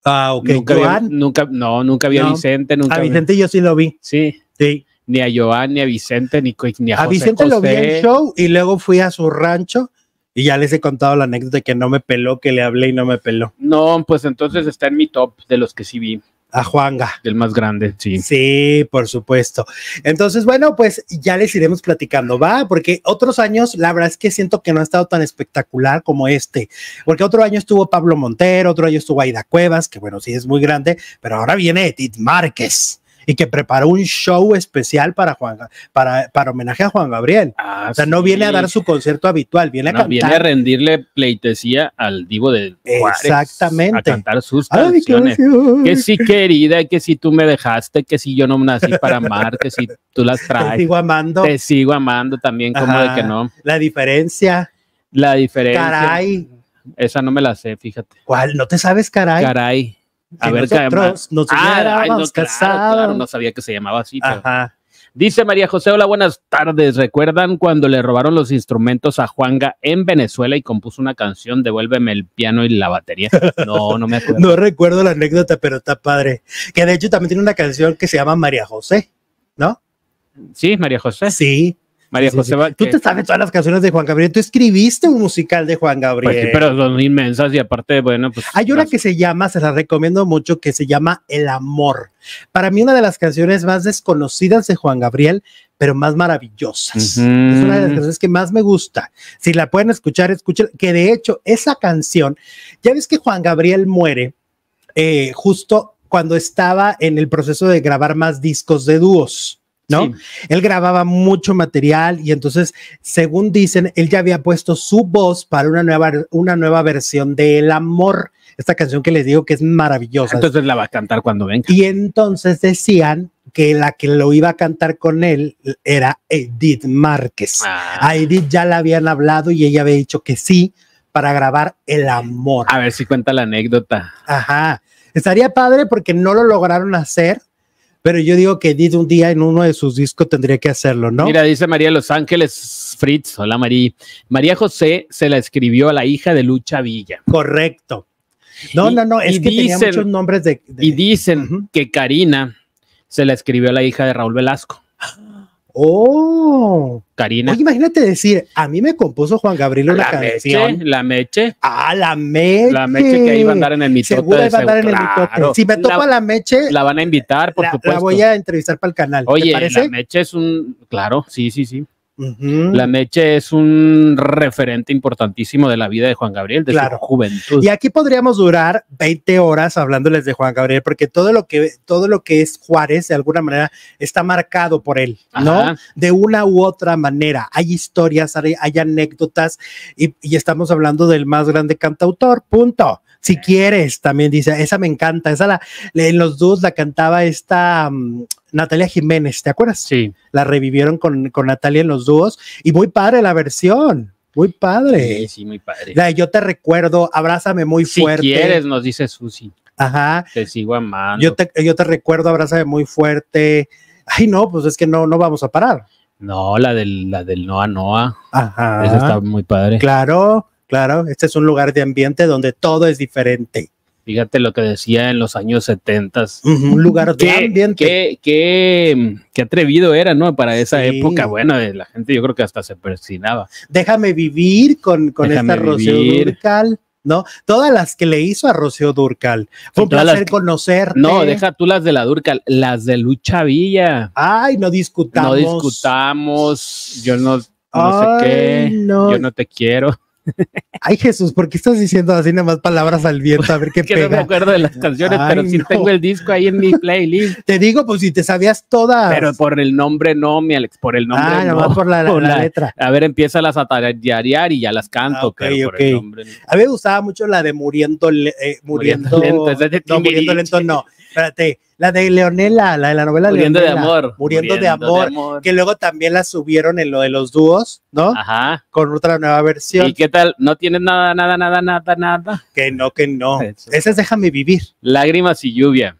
Ah, ok. Nunca, Joan, nunca no, nunca vi a Vicente. Nunca a Vicente yo sí lo vi. Sí. Sí. Ni a Joan, ni a Vicente, ni, ni a A Vicente lo vi en show y luego fui a su rancho y ya les he contado la anécdota de que no me peló, que le hablé y no me peló. No, pues entonces está en mi top de los que sí vi a Juanga. El más grande, sí. Sí, por supuesto. Entonces, bueno, pues ya les iremos platicando, ¿va? Porque otros años, la verdad es que siento que no ha estado tan espectacular como este, porque otro año estuvo Pablo Montero, otro año estuvo Aida Cuevas, que bueno, sí es muy grande, pero ahora viene Edith Márquez y que preparó un show especial para Juan para, para homenaje a Juan Gabriel. Ah, o sea, no viene a dar su concierto habitual, viene a no, Viene a rendirle pleitesía al divo de Exactamente. A cantar sus canciones. que sí, querida, que si tú me dejaste, que si yo no nací para amarte, que si tú las traes. Te sigo amando. Te sigo amando también, como de que no. La diferencia. La diferencia. Caray. Esa no me la sé, fíjate. ¿Cuál? ¿No te sabes, caray? Caray. A ver, ah, no, sabía que se llamaba así. Dice María José, hola, buenas tardes. ¿Recuerdan cuando le robaron los instrumentos a Juanga en Venezuela y compuso una canción, Devuélveme el piano y la batería? No, no me acuerdo. no recuerdo la anécdota, pero está padre. Que de hecho también tiene una canción que se llama María José, ¿no? Sí, María José. Sí, María José. Tú te sabes todas las canciones de Juan Gabriel. Tú escribiste un musical de Juan pues Gabriel. pero son inmensas y aparte, bueno, pues. Hay una que se llama, se la recomiendo mucho, que se llama El amor. Para mí, una de las canciones más desconocidas de Juan Gabriel, pero más maravillosas. Es una de las canciones que más me gusta. Si la pueden escuchar, escuchen. Que de hecho, esa canción, ya ves que Juan Gabriel muere eh, justo cuando estaba en el proceso de grabar más discos de dúos. ¿no? Él grababa mucho material y entonces, según dicen, él ya había puesto su voz para una nueva, una nueva versión de El Amor, esta canción que les digo que es maravillosa. Entonces la va a cantar cuando venga. Y entonces decían que la que lo iba a cantar con él era Edith Márquez. Ah. A Edith ya la habían hablado y ella había dicho que sí para grabar El Amor. A ver si cuenta la anécdota. Ajá. Estaría padre porque no lo lograron hacer pero yo digo que Edith un día en uno de sus discos tendría que hacerlo, ¿no? Mira, dice María Los Ángeles Fritz, hola María. María José se la escribió a la hija de Lucha Villa. Correcto. No, no, no, es que muchos nombres de... y dicen que Karina se la escribió a la hija de Raúl Velasco. Oh, Karina. imagínate decir, a mí me compuso Juan Gabriel una la canción. la Meche. Ah, la Meche. La Meche que iba a andar en el mitote. Si me topa la, la, Meche. La van a invitar, por supuesto. La voy a entrevistar para el canal. Oye, la Meche es un. Claro, sí, sí, sí. La Meche es un referente importantísimo de la vida de Juan Gabriel, de su juventud. Y aquí podríamos durar 20 horas hablándoles de Juan Gabriel, porque todo lo que, todo lo que es Juárez, de alguna manera, está marcado por él, ¿no? De una u otra manera. Hay historias, hay, anécdotas, y, y estamos hablando del más grande cantautor, punto. Si quieres, también dice, esa me encanta, esa la, en los dúos la cantaba esta mm, Natalia Jiménez, ¿te acuerdas? Sí. La revivieron con, Natalia en los dúos y muy padre la versión. Muy padre. Sí, sí, muy padre. La yo te recuerdo, abrázame muy fuerte. Si quieres, nos dice Susi. Ajá. Te sigo amando. Yo te, yo te recuerdo, abrázame muy fuerte. Ay, no, pues es que no, no vamos a parar. No, la del, la del Noa Noa. Ajá. Esa está muy padre. Claro. Claro, este es un lugar de ambiente donde todo es diferente. Fíjate lo que decía en los años 70. un lugar de ambiente. Qué, atrevido era, ¿no? Para esa época, bueno, la gente yo creo que hasta se persinaba. Déjame vivir con, esta Durcal, ¿no? Todas las que le hizo a Rocío Durcal. Fue un placer conocer. No, deja tú las de la Durcal, las de Lucha Villa. Ay, no discutamos. No discutamos. Yo no, sé qué. Yo no te quiero. Ay, Jesús, ¿por qué estás diciendo así nada más palabras al viento? A ver qué que no me acuerdo de las canciones, pero sí tengo el disco ahí en mi playlist. Te digo, pues si te sabías todas. Pero por el nombre no, mi Alex, por el nombre ah, no. Nomás por la, letra. A ver, empieza las a tararear y ya las canto, ah, pero nombre. A mí me gustaba mucho la de muriendo eh, lento. No, muriendo lento no. Espérate, la de Leonela, la de la novela Muriendo de amor. Muriendo, de, amor, Que luego también la subieron en lo de los dúos, ¿no? Ajá. Con otra nueva versión. ¿Y qué tal? No tienes nada, nada, nada, nada, nada. Que no, que no. Esas Déjame vivir. Lágrimas y lluvia.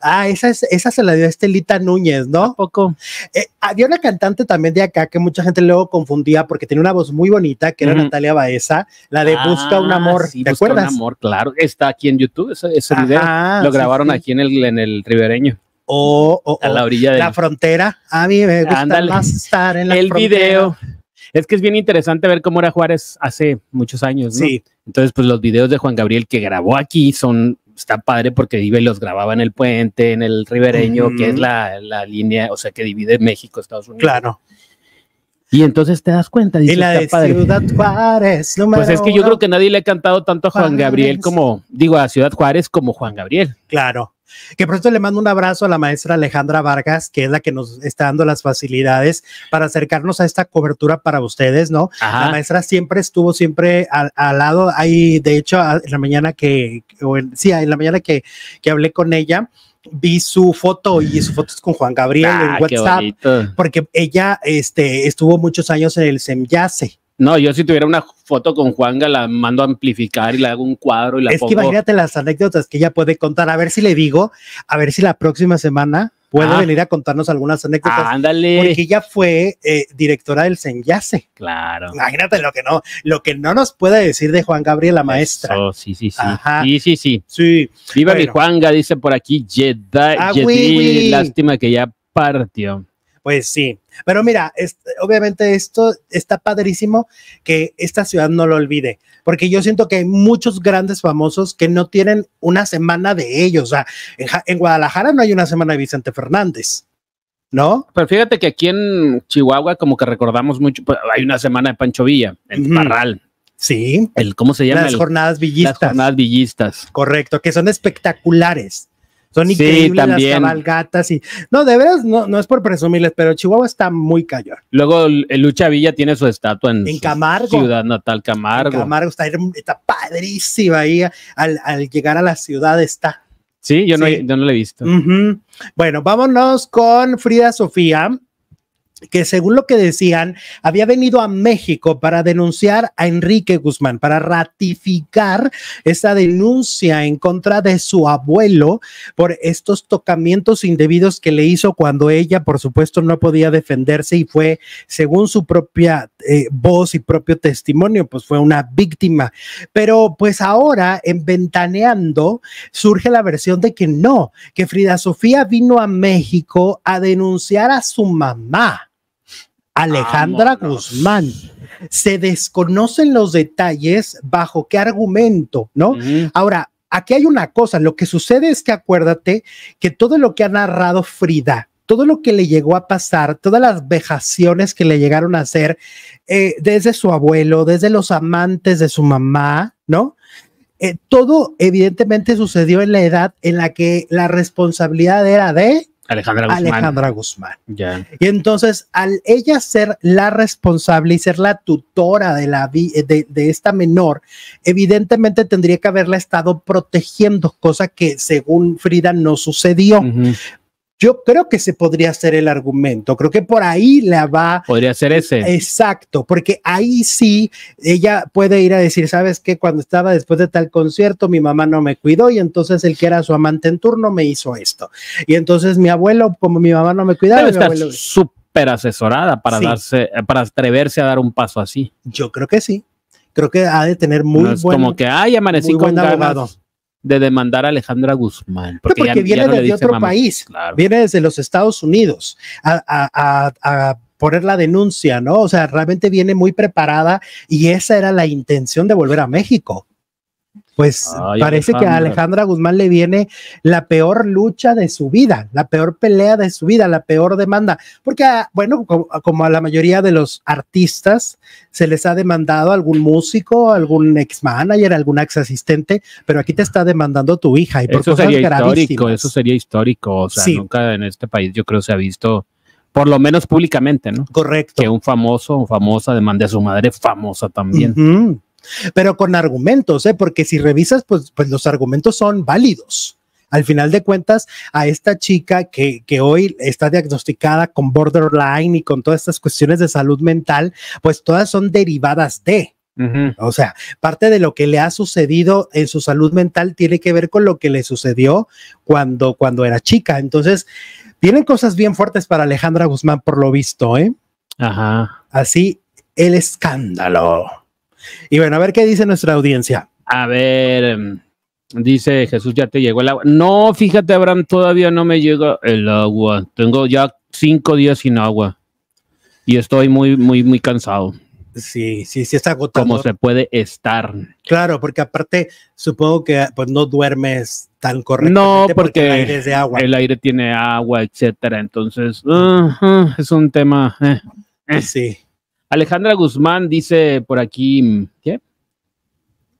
Ah, esa, es, esa se la dio Estelita Núñez, ¿no? Poco. Eh, había una cantante también de acá que mucha gente luego confundía porque tenía una voz muy bonita, que era Natalia Baeza, la de ah, Busca un amor. Sí, ¿Te Busca un amor, claro. Está aquí en YouTube ese, video. Lo grabaron aquí en el, en el Ribereño. O a la orilla de la frontera. A mí me gusta estar en el video. Es que es bien interesante ver cómo era Juárez hace muchos años, ¿no? Sí. Entonces, pues los videos de Juan Gabriel que grabó aquí son está padre porque Vive los grababa en el puente, en el ribereño, que es la, la, línea, o sea, que divide México, Estados Unidos. Claro. Y entonces te das cuenta. dice. y la de Ciudad Juárez. Pues es que yo creo que nadie le ha cantado tanto a Juan Gabriel como, digo, a Ciudad Juárez como Juan Gabriel. Claro. Que pronto le mando un abrazo a la maestra Alejandra Vargas, que es la que nos está dando las facilidades para acercarnos a esta cobertura para ustedes, ¿no? La maestra siempre estuvo siempre al, lado, ahí, de hecho, en la mañana que, o sí, en la mañana que, que hablé con ella, vi su foto y foto es con Juan Gabriel en ah, WhatsApp, porque ella este, estuvo muchos años en el Semyase. No, yo si tuviera una foto con Juanga la mando a amplificar y le hago un cuadro y la Es que imagínate las anécdotas que ella puede contar, a ver si le digo, a ver si la próxima semana puede ah. venir a contarnos algunas anécdotas. Ándale. Porque ella fue eh, directora del Senyase. Claro. Imagínate lo que no, lo que no nos puede decir de Juan Gabriel, la maestra. sí, sí, sí. Sí, sí, sí. Sí. Viva mi Juanga, dice por aquí Jedi. Ah, lástima que ya partió. Pues sí, pero mira, obviamente esto está padrísimo que esta ciudad no lo olvide, porque yo siento que hay muchos grandes famosos que no tienen una semana de ellos. O sea, en, Guadalajara no hay una semana de Vicente Fernández. ¿no? Pero fíjate que aquí en Chihuahua, como que recordamos mucho, pues, hay una semana de Pancho Villa, en Parral. Sí. El, ¿Cómo se llama? Las jornadas villistas. Las jornadas villistas. Correcto, que son espectaculares. Son increíbles las cabalgatas y. No, de veras, no, no es por presumirles, pero Chihuahua está muy callado. Luego, Lucha Villa tiene su estatua en, en Camargo. ciudad natal, Camargo. Camargo está, padrísima ahí. Al, llegar a la ciudad está Sí, yo, No, yo no la he visto. Bueno, vámonos con Frida Sofía que según lo que decían, había venido a México para denunciar a Enrique Guzmán, para ratificar esa denuncia en contra de su abuelo por estos tocamientos indebidos que le hizo cuando ella, por supuesto, no podía defenderse y fue, según su propia eh, voz y propio testimonio, pues fue una víctima. Pero pues ahora, en Ventaneando, surge la versión de que no, que Frida Sofía vino a México a denunciar a su mamá Alejandra Guzmán. Se desconocen los detalles bajo qué argumento, ¿no? Ahora, aquí hay una cosa, lo que sucede es que acuérdate que todo lo que ha narrado Frida, todo lo que le llegó a pasar, todas las vejaciones que le llegaron a hacer eh, desde su abuelo, desde los amantes de su mamá, ¿no? Eh, todo evidentemente sucedió en la edad en la que la responsabilidad era de Alejandra Guzmán. Alejandra Guzmán. Y entonces, al ella ser la responsable y ser la tutora de, la eh, de, esta menor, evidentemente tendría que haberla estado protegiendo, cosa que según Frida no sucedió. Yo creo que se podría hacer el argumento, creo que por ahí la va. Podría ser ese. Exacto, porque ahí sí ella puede ir a decir, sabes que cuando estaba después de tal concierto, mi mamá no me cuidó y entonces el que era su amante en turno me hizo esto. Y entonces mi abuelo, como mi mamá no me cuidaba, Pero súper asesorada para darse, eh, para atreverse a dar un paso así. Yo creo que sí. Creo que ha de tener muy buen es Como que, ay, amanecí con de demandar a Alejandra Guzmán. Porque, viene de desde otro país, viene desde los Estados Unidos a, poner la denuncia, ¿no? O sea, realmente viene muy preparada y esa era la intención de volver a México. Pues parece que a Alejandra Guzmán le viene la peor lucha de su vida, la peor pelea de su vida, la peor demanda, porque ah, bueno, como, a la mayoría de los artistas, se les ha demandado algún músico, algún ex manager, algún ex asistente, pero aquí te está demandando tu hija y eso sería histórico, eso sería histórico, o sea, nunca en este país yo creo se ha visto por lo menos públicamente, ¿no? Correcto. Que un famoso o famosa demande a su madre famosa también pero con argumentos, ¿eh? porque si revisas, pues, pues los argumentos son válidos. Al final de cuentas, a esta chica que, que, hoy está diagnosticada con borderline y con todas estas cuestiones de salud mental, pues todas son derivadas de. O sea, parte de lo que le ha sucedido en su salud mental tiene que ver con lo que le sucedió cuando, cuando era chica. Entonces, tienen cosas bien fuertes para Alejandra Guzmán, por lo visto, ¿eh? Ajá. Así, el escándalo. Y bueno, a ver qué dice nuestra audiencia. A ver, em, dice Jesús, ya te llegó el agua. No, fíjate, Abraham, todavía no me llega el agua. Tengo ya cinco días sin agua y estoy muy, muy, muy cansado. Sí, sí, sí está agotado. Como se puede estar. Claro, porque aparte supongo que pues no duermes tan correctamente. No, porque, el aire de agua. El aire tiene agua, etcétera. Entonces ah, ah, es un tema. Eh, eh. Sí. Alejandra Guzmán dice por aquí, ¿qué?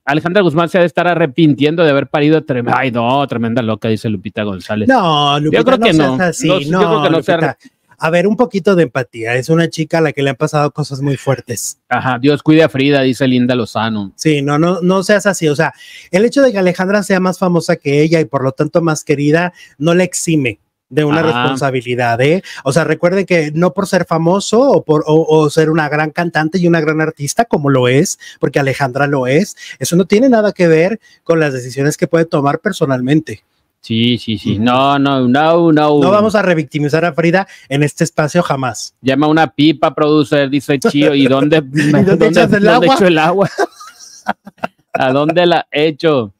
Alejandra Guzmán se ha de estar arrepintiendo de haber parido tremenda. Ay, no, tremenda loca, dice Lupita González. No, Lupita, yo creo no que no. Así. no. Yo creo que no A ver, un poquito de empatía. Es una chica a la que le han pasado cosas muy fuertes. Ajá, Dios cuide a Frida, dice Linda Lozano. Sí, no, no, no seas así. O sea, el hecho de que Alejandra sea más famosa que ella y por lo tanto más querida, no la exime de una ah. responsabilidad, ¿eh? O sea, recuerden que no por ser famoso o por ser una gran cantante y una gran artista como lo es, porque Alejandra lo es, eso no tiene nada que ver con las decisiones que puede tomar personalmente. Sí, sí, sí. No, no, no, no. No vamos a revictimizar a Frida en este espacio jamás. Llama una pipa, produce dice Chío. ¿Y dónde, dónde, el agua? ¿A dónde la hecho.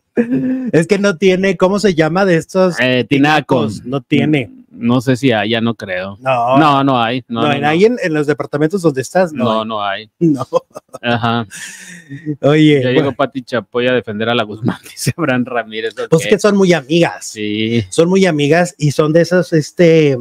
Es que no tiene, ¿cómo se llama de estos? Eh, tinacos. No tiene. No sé si hay, ya no creo. No, no, no hay. No, hay en, los departamentos donde estás, ¿no? No, hay. no Ajá. Oye. Ya llegó Pati Chapoy a defender a la Guzmán, dice Abraham Ramírez. Pues que... son muy amigas. Sí. Son muy amigas y son de esos, este,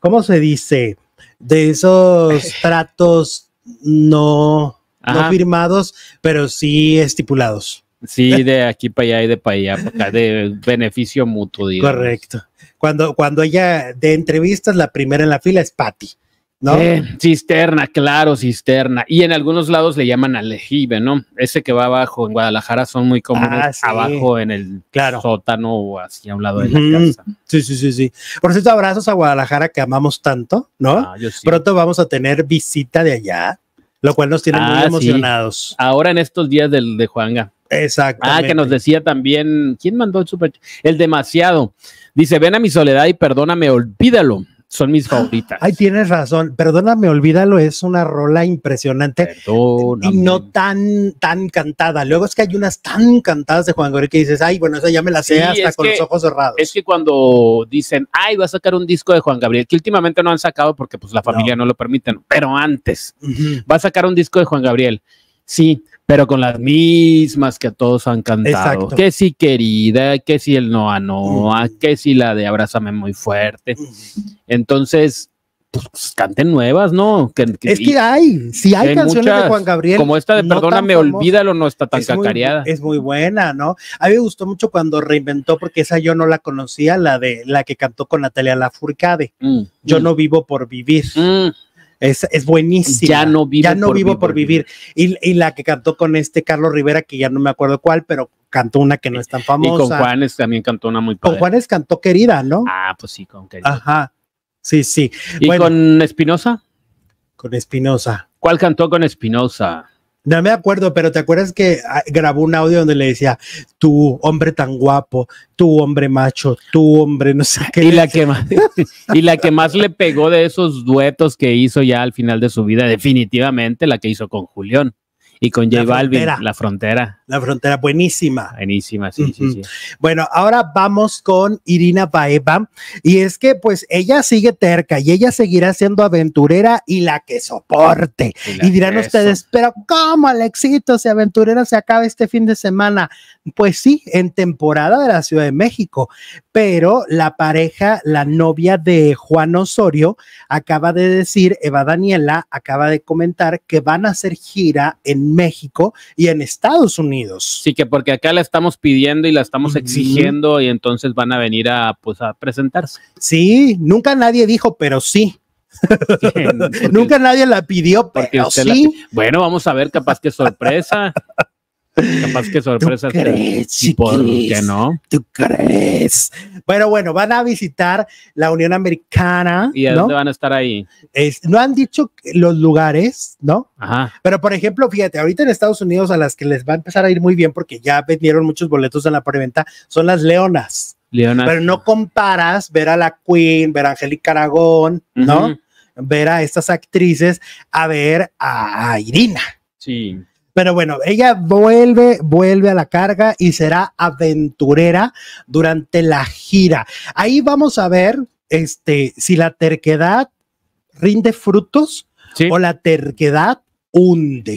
¿cómo se dice? De esos tratos no, no firmados, pero sí estipulados. Sí, de aquí para allá y de para allá, de beneficio mutuo, digamos. Correcto. Cuando, cuando ella, de entrevistas, la primera en la fila es Patty. ¿No? Eh, cisterna, claro, cisterna. Y en algunos lados le llaman alejibe, ¿no? Ese que va abajo en Guadalajara son muy comunes ah, abajo en el claro. sótano o así a un lado de la casa. Sí, sí, sí, sí. Por cierto, abrazos a Guadalajara que amamos tanto, ¿no? Ah, Pronto vamos a tener visita de allá, lo cual nos tiene muy ah, emocionados. Ahora en estos días del, de Juanga. Exacto. Ah, que nos decía también, ¿quién mandó el super? El demasiado. Dice, ven a mi soledad y perdóname, olvídalo. Son mis ah, favoritas. Ay, tienes razón. Perdóname, olvídalo. Es una rola impresionante y no tan, tan cantada. Luego es que hay unas tan cantadas de Juan Gabriel que dices, ay, bueno, esa ya me la sé hasta con los ojos cerrados. Es que cuando dicen, ay, va a sacar un disco de Juan Gabriel, que últimamente no han sacado porque pues la familia no, lo permite pero antes va a sacar un disco de Juan Gabriel. Sí, pero con las mismas que a todos han cantado. Que si querida, que si el Noa Noa, mm. que si la de Abrázame muy fuerte. Mm. Entonces, pues canten nuevas, ¿no? es que hay, si hay, canciones de Juan Gabriel. Como esta de Perdóname, olvídalo, no está tan cacareada. es muy buena, ¿no? A mí me gustó mucho cuando reinventó, porque esa yo no la conocía, la de la que cantó con Natalia Lafourcade. Mm, yo no vivo por vivir. Es, es buenísima. Ya no vivo, no por, vivo vivir. por vivir. Y, la que cantó con este Carlos Rivera, que ya no me acuerdo cuál, pero cantó una que no es tan famosa. Y con Juanes también cantó una muy padre. Con Juanes cantó Querida, ¿no? Ah, pues sí, con Querida. Ajá. Sí, sí. ¿Y con Espinosa? Con Espinosa. ¿Cuál cantó con Espinosa? No me acuerdo, pero ¿te acuerdas que ah, grabó un audio donde le decía, tu hombre tan guapo, tu hombre macho, tu hombre no sé qué? Y la, que más, y la que más le pegó de esos duetos que hizo ya al final de su vida, definitivamente la que hizo con Julián y con Jay Balvin, La Frontera. La Frontera, buenísima. Buenísima, sí, sí, sí. Bueno, ahora vamos con Irina Baeva y es que pues ella sigue terca y ella seguirá siendo aventurera y la que soporte. Y, y dirán ustedes, pero ¿cómo Alexito si aventurera se acaba este fin de semana? Pues sí, en temporada de la Ciudad de México, pero la pareja, la novia de Juan Osorio, acaba de decir, Eva Daniela acaba de comentar que van a hacer gira en México y en Estados Unidos. Sí, que porque acá la estamos pidiendo y la estamos exigiendo y entonces van a venir a, pues, a presentarse. Sí, nunca nadie dijo, pero sí. Nunca nadie la pidió, pero sí. Bueno, vamos a ver, capaz que sorpresa. Capaz que sorpresas. ¿Tú crees, ¿Por qué no? ¿Tú crees? Bueno, bueno, van a visitar la Unión Americana. ¿Y a dónde van a estar ahí? Es, no han dicho los lugares, ¿no? Ajá. Pero, por ejemplo, fíjate, ahorita en Estados Unidos a las que les va a empezar a ir muy bien porque ya vendieron muchos boletos en la preventa son las Leonas. Leonas. Pero no comparas ver a la Queen, ver a Angélica Aragón, ¿no? Ver a estas actrices a ver a Irina. Sí. Pero bueno, ella vuelve, vuelve a la carga y será aventurera durante la gira. Ahí vamos a ver este, si la terquedad rinde frutos o la terquedad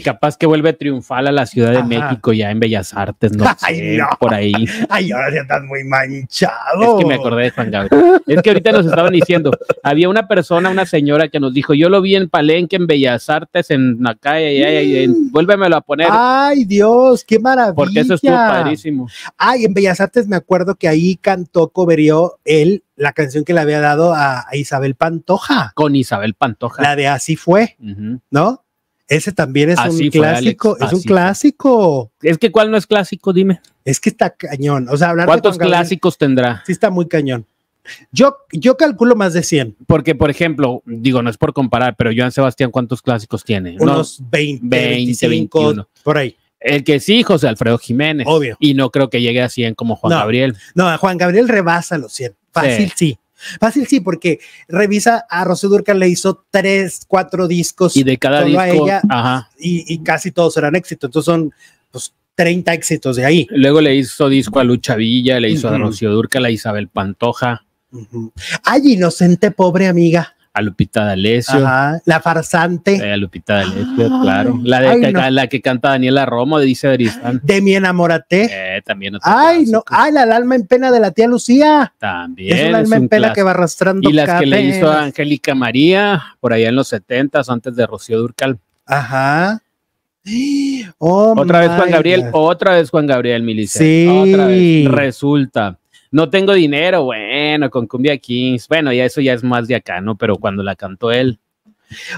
Capaz que vuelve triunfal a la Ciudad de México ya en Bellas Artes, no sé, por ahí. Ay, ahora ya estás muy manchado. Es que me acordé de San Gabriel. es que ahorita nos estaban diciendo, había una persona, una señora que nos dijo, yo lo vi en Palenque, en Bellas Artes, en acá, y, y, y, mm. vuélvemelo a poner. Ay, Dios, qué maravilla. Porque eso estuvo padrísimo. Ay, en Bellas Artes me acuerdo que ahí cantó, coverió él la canción que le había dado a, Isabel Pantoja. Con Isabel Pantoja. La de Así fue, ¿no? Ese también es un clásico, es un clásico. Es que cuál no es clásico, dime. Es que está cañón. O sea, hablar ¿Cuántos clásicos tendrá? Sí, está muy cañón. Yo, yo calculo más de 100. Porque, por ejemplo, digo, no es por comparar, pero Joan Sebastián, ¿cuántos clásicos tiene? Unos 20, 21. por ahí. El que sí, José Alfredo Jiménez. Obvio. Y no creo que llegue a 100 como Juan Gabriel. No, Juan Gabriel rebasa los 100. Fácil, sí. Fácil sí, porque revisa a Rocío Durca le hizo tres, cuatro discos. Y de cada disco, ella, Y, casi todos eran éxitos. Entonces son pues 30 éxitos de ahí. Luego le hizo disco a Lucha Villa, le hizo a Rocío Durca, a Isabel Pantoja. Ay, inocente, pobre amiga a Lupita D'Alessio. la farsante. Eh, a Lupita D'Alessio, claro. La, de, que, la que canta Daniela Romo, dice Aristán. De mi enamorate. Eh, también. Ay, no. Ay, la, alma en pena de la tía Lucía. También. Es, un alma en pena que va arrastrando. Y las que le hizo a Angélica María, por allá en los setentas, antes de Rocío Durcal. Ajá. Oh otra vez Juan Gabriel, otra vez Juan Gabriel, Milicia. Sí. Otra vez. Resulta no tengo dinero, bueno, con Cumbia Kings, bueno, ya eso ya es más de acá, ¿no? Pero cuando la cantó él.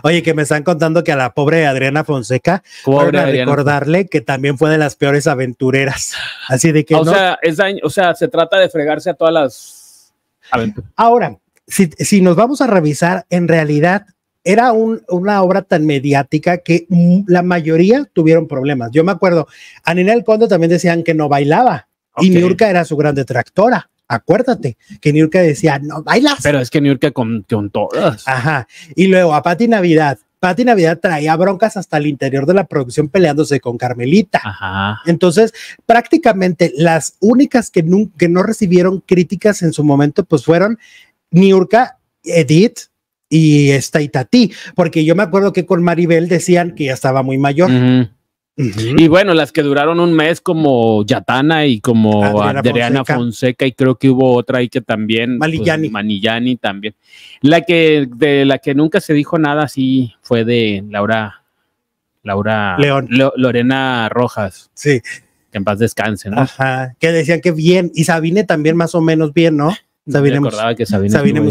Oye, que me están contando que a la pobre Adriana Fonseca, recordarle que también fue de las peores aventureras. Así de que. Ah, o, no. sea, o sea, se trata de fregarse a todas las aventuras. Ahora, si, si nos vamos a revisar, en realidad era un, una obra tan mediática que la mayoría tuvieron problemas. Yo me acuerdo, a El Conde también decían que no bailaba. Y Niurka era su gran detractora. Acuérdate que Niurka decía, no bailas. Pero es que Niurka con, todas. Ajá. Y luego a Pati Navidad. Pati Navidad traía broncas hasta el interior de la producción peleándose con Carmelita. Ajá. Entonces, prácticamente las únicas que, no, no recibieron críticas en su momento, pues fueron Niurka, Edith, y esta porque yo me acuerdo que con Maribel decían que ya estaba muy mayor. Y bueno, las que duraron un mes como Yatana y como Adriana, Fonseca. y creo que hubo otra ahí que también pues, Manillani. Manillani también. La que de la que nunca se dijo nada así fue de Laura Laura León. Lorena Rojas. Sí. Que en paz descanse, ¿no? Ajá, que decían que bien y Sabine también más o menos bien, ¿no? Sabine, Me que Sabine,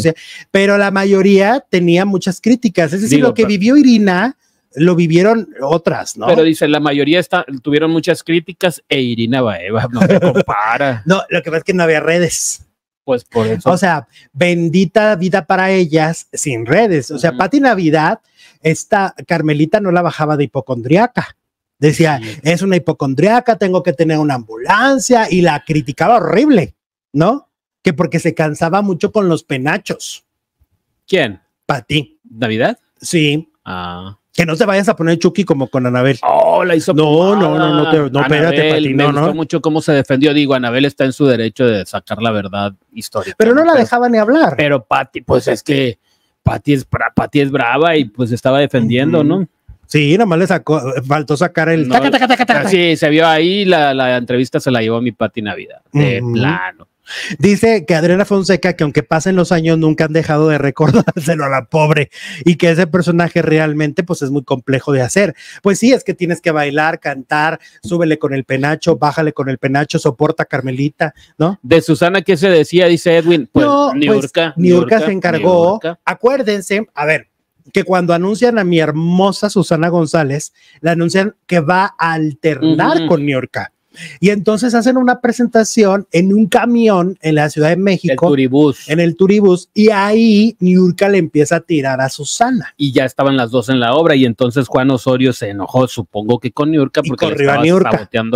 Pero la mayoría tenía muchas críticas. Es decir, lo que vivió Irina lo vivieron otras, ¿no? Pero dice, la mayoría está, tuvieron muchas críticas e Irina Baeva eh, no compara. no, lo que pasa es que no había redes. Pues por eso. O sea, bendita vida para ellas sin redes. O sea, Pati Navidad, esta Carmelita no la bajaba de hipocondriaca. Decía, es una hipocondriaca, tengo que tener una ambulancia y la criticaba horrible, ¿no? Que porque se cansaba mucho con los penachos. ¿Quién? Pati. ¿Navidad? Sí. Ah. Que no te vayas a poner Chucky como con Anabel. Oh, la hizo No, no, no, no, te, no, espérate, Me no, gustó mucho cómo se defendió. Digo, Anabel está en su derecho de sacar la verdad histórica. Pero no la dejaba ni hablar. Pero Pati, pues es que Pati es, Pati es brava y pues estaba defendiendo, ¿no? Sí, más le sacó, faltó sacar el. sí, se vio ahí, la, la, entrevista se la llevó a mi Pati Navidad, de plano. Dice que Adriana Fonseca, que aunque pasen los años, nunca han dejado de recordárselo a la pobre y que ese personaje realmente pues es muy complejo de hacer. Pues sí, es que tienes que bailar, cantar, súbele con el penacho, bájale con el penacho, soporta Carmelita, ¿no? De Susana, ¿qué se decía? Dice Edwin. Pues, no, pues, Niurka, se encargó. Acuérdense, a ver, que cuando anuncian a mi hermosa Susana González, la anuncian que va a alternar con Niurka. Y entonces hacen una presentación en un camión en la Ciudad de México. El En el turibús. Y ahí Niurka le empieza a tirar a Susana. Y ya estaban las dos en la obra. Y entonces Juan Osorio se enojó, supongo que con Niurka, porque estaba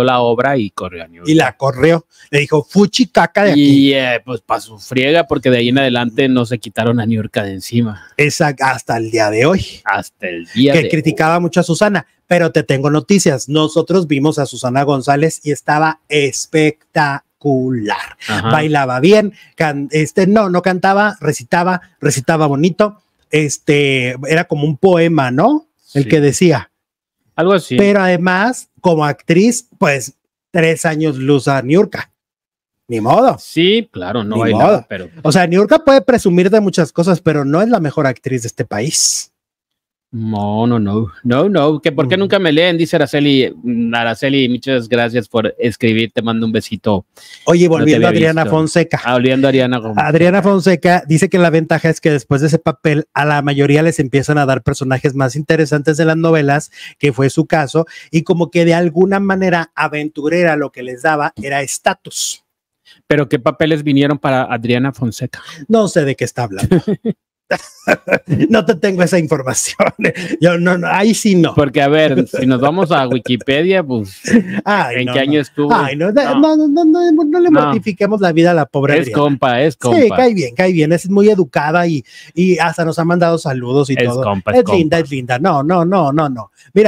la obra y corrió a Niurka. Y la corrió. Le dijo, fuchi caca de y, aquí. Y eh, pues para su friega, porque de ahí en adelante no se quitaron a Niurka de encima. Esa, hasta el día de hoy. Hasta el día que criticaba mucho a Susana. Pero te tengo noticias. Nosotros vimos a Susana González y estaba espectacular. Bailaba bien, este no, no cantaba, recitaba, recitaba bonito. Este era como un poema, ¿no? El que decía. Algo así. Pero además, como actriz, pues tres años luz a Niurka. Ni modo. Sí, claro, no hay modo. pero. O sea, Niurka puede presumir de muchas cosas, pero no es la mejor actriz de este país. No, no, no, no, no, que por qué mm. nunca me leen, dice Araceli. Mm, Araceli, muchas gracias por escribir, te mando un besito. Oye, ah, volviendo a Adriana Fonseca. volviendo a Adriana Fonseca. Adriana Fonseca dice que la ventaja es que después de ese papel a la mayoría les empiezan a dar personajes más interesantes de las novelas, que fue su caso, y como que de alguna manera aventurera lo que les daba era estatus. Pero ¿qué papeles vinieron para Adriana Fonseca? No sé de qué está hablando. no te tengo esa información. Yo no, ahí sí no. Porque a ver, si nos vamos a Wikipedia, pues ¿en qué año estuvo? Ay, no, no, le mortifiquemos la vida a la pobre. Es compa, es compa. Sí, cae bien, cae bien. Es muy educada y, y hasta nos ha mandado saludos y es todo. Compa, es, linda, es linda. No, no, no, no, no. Mira.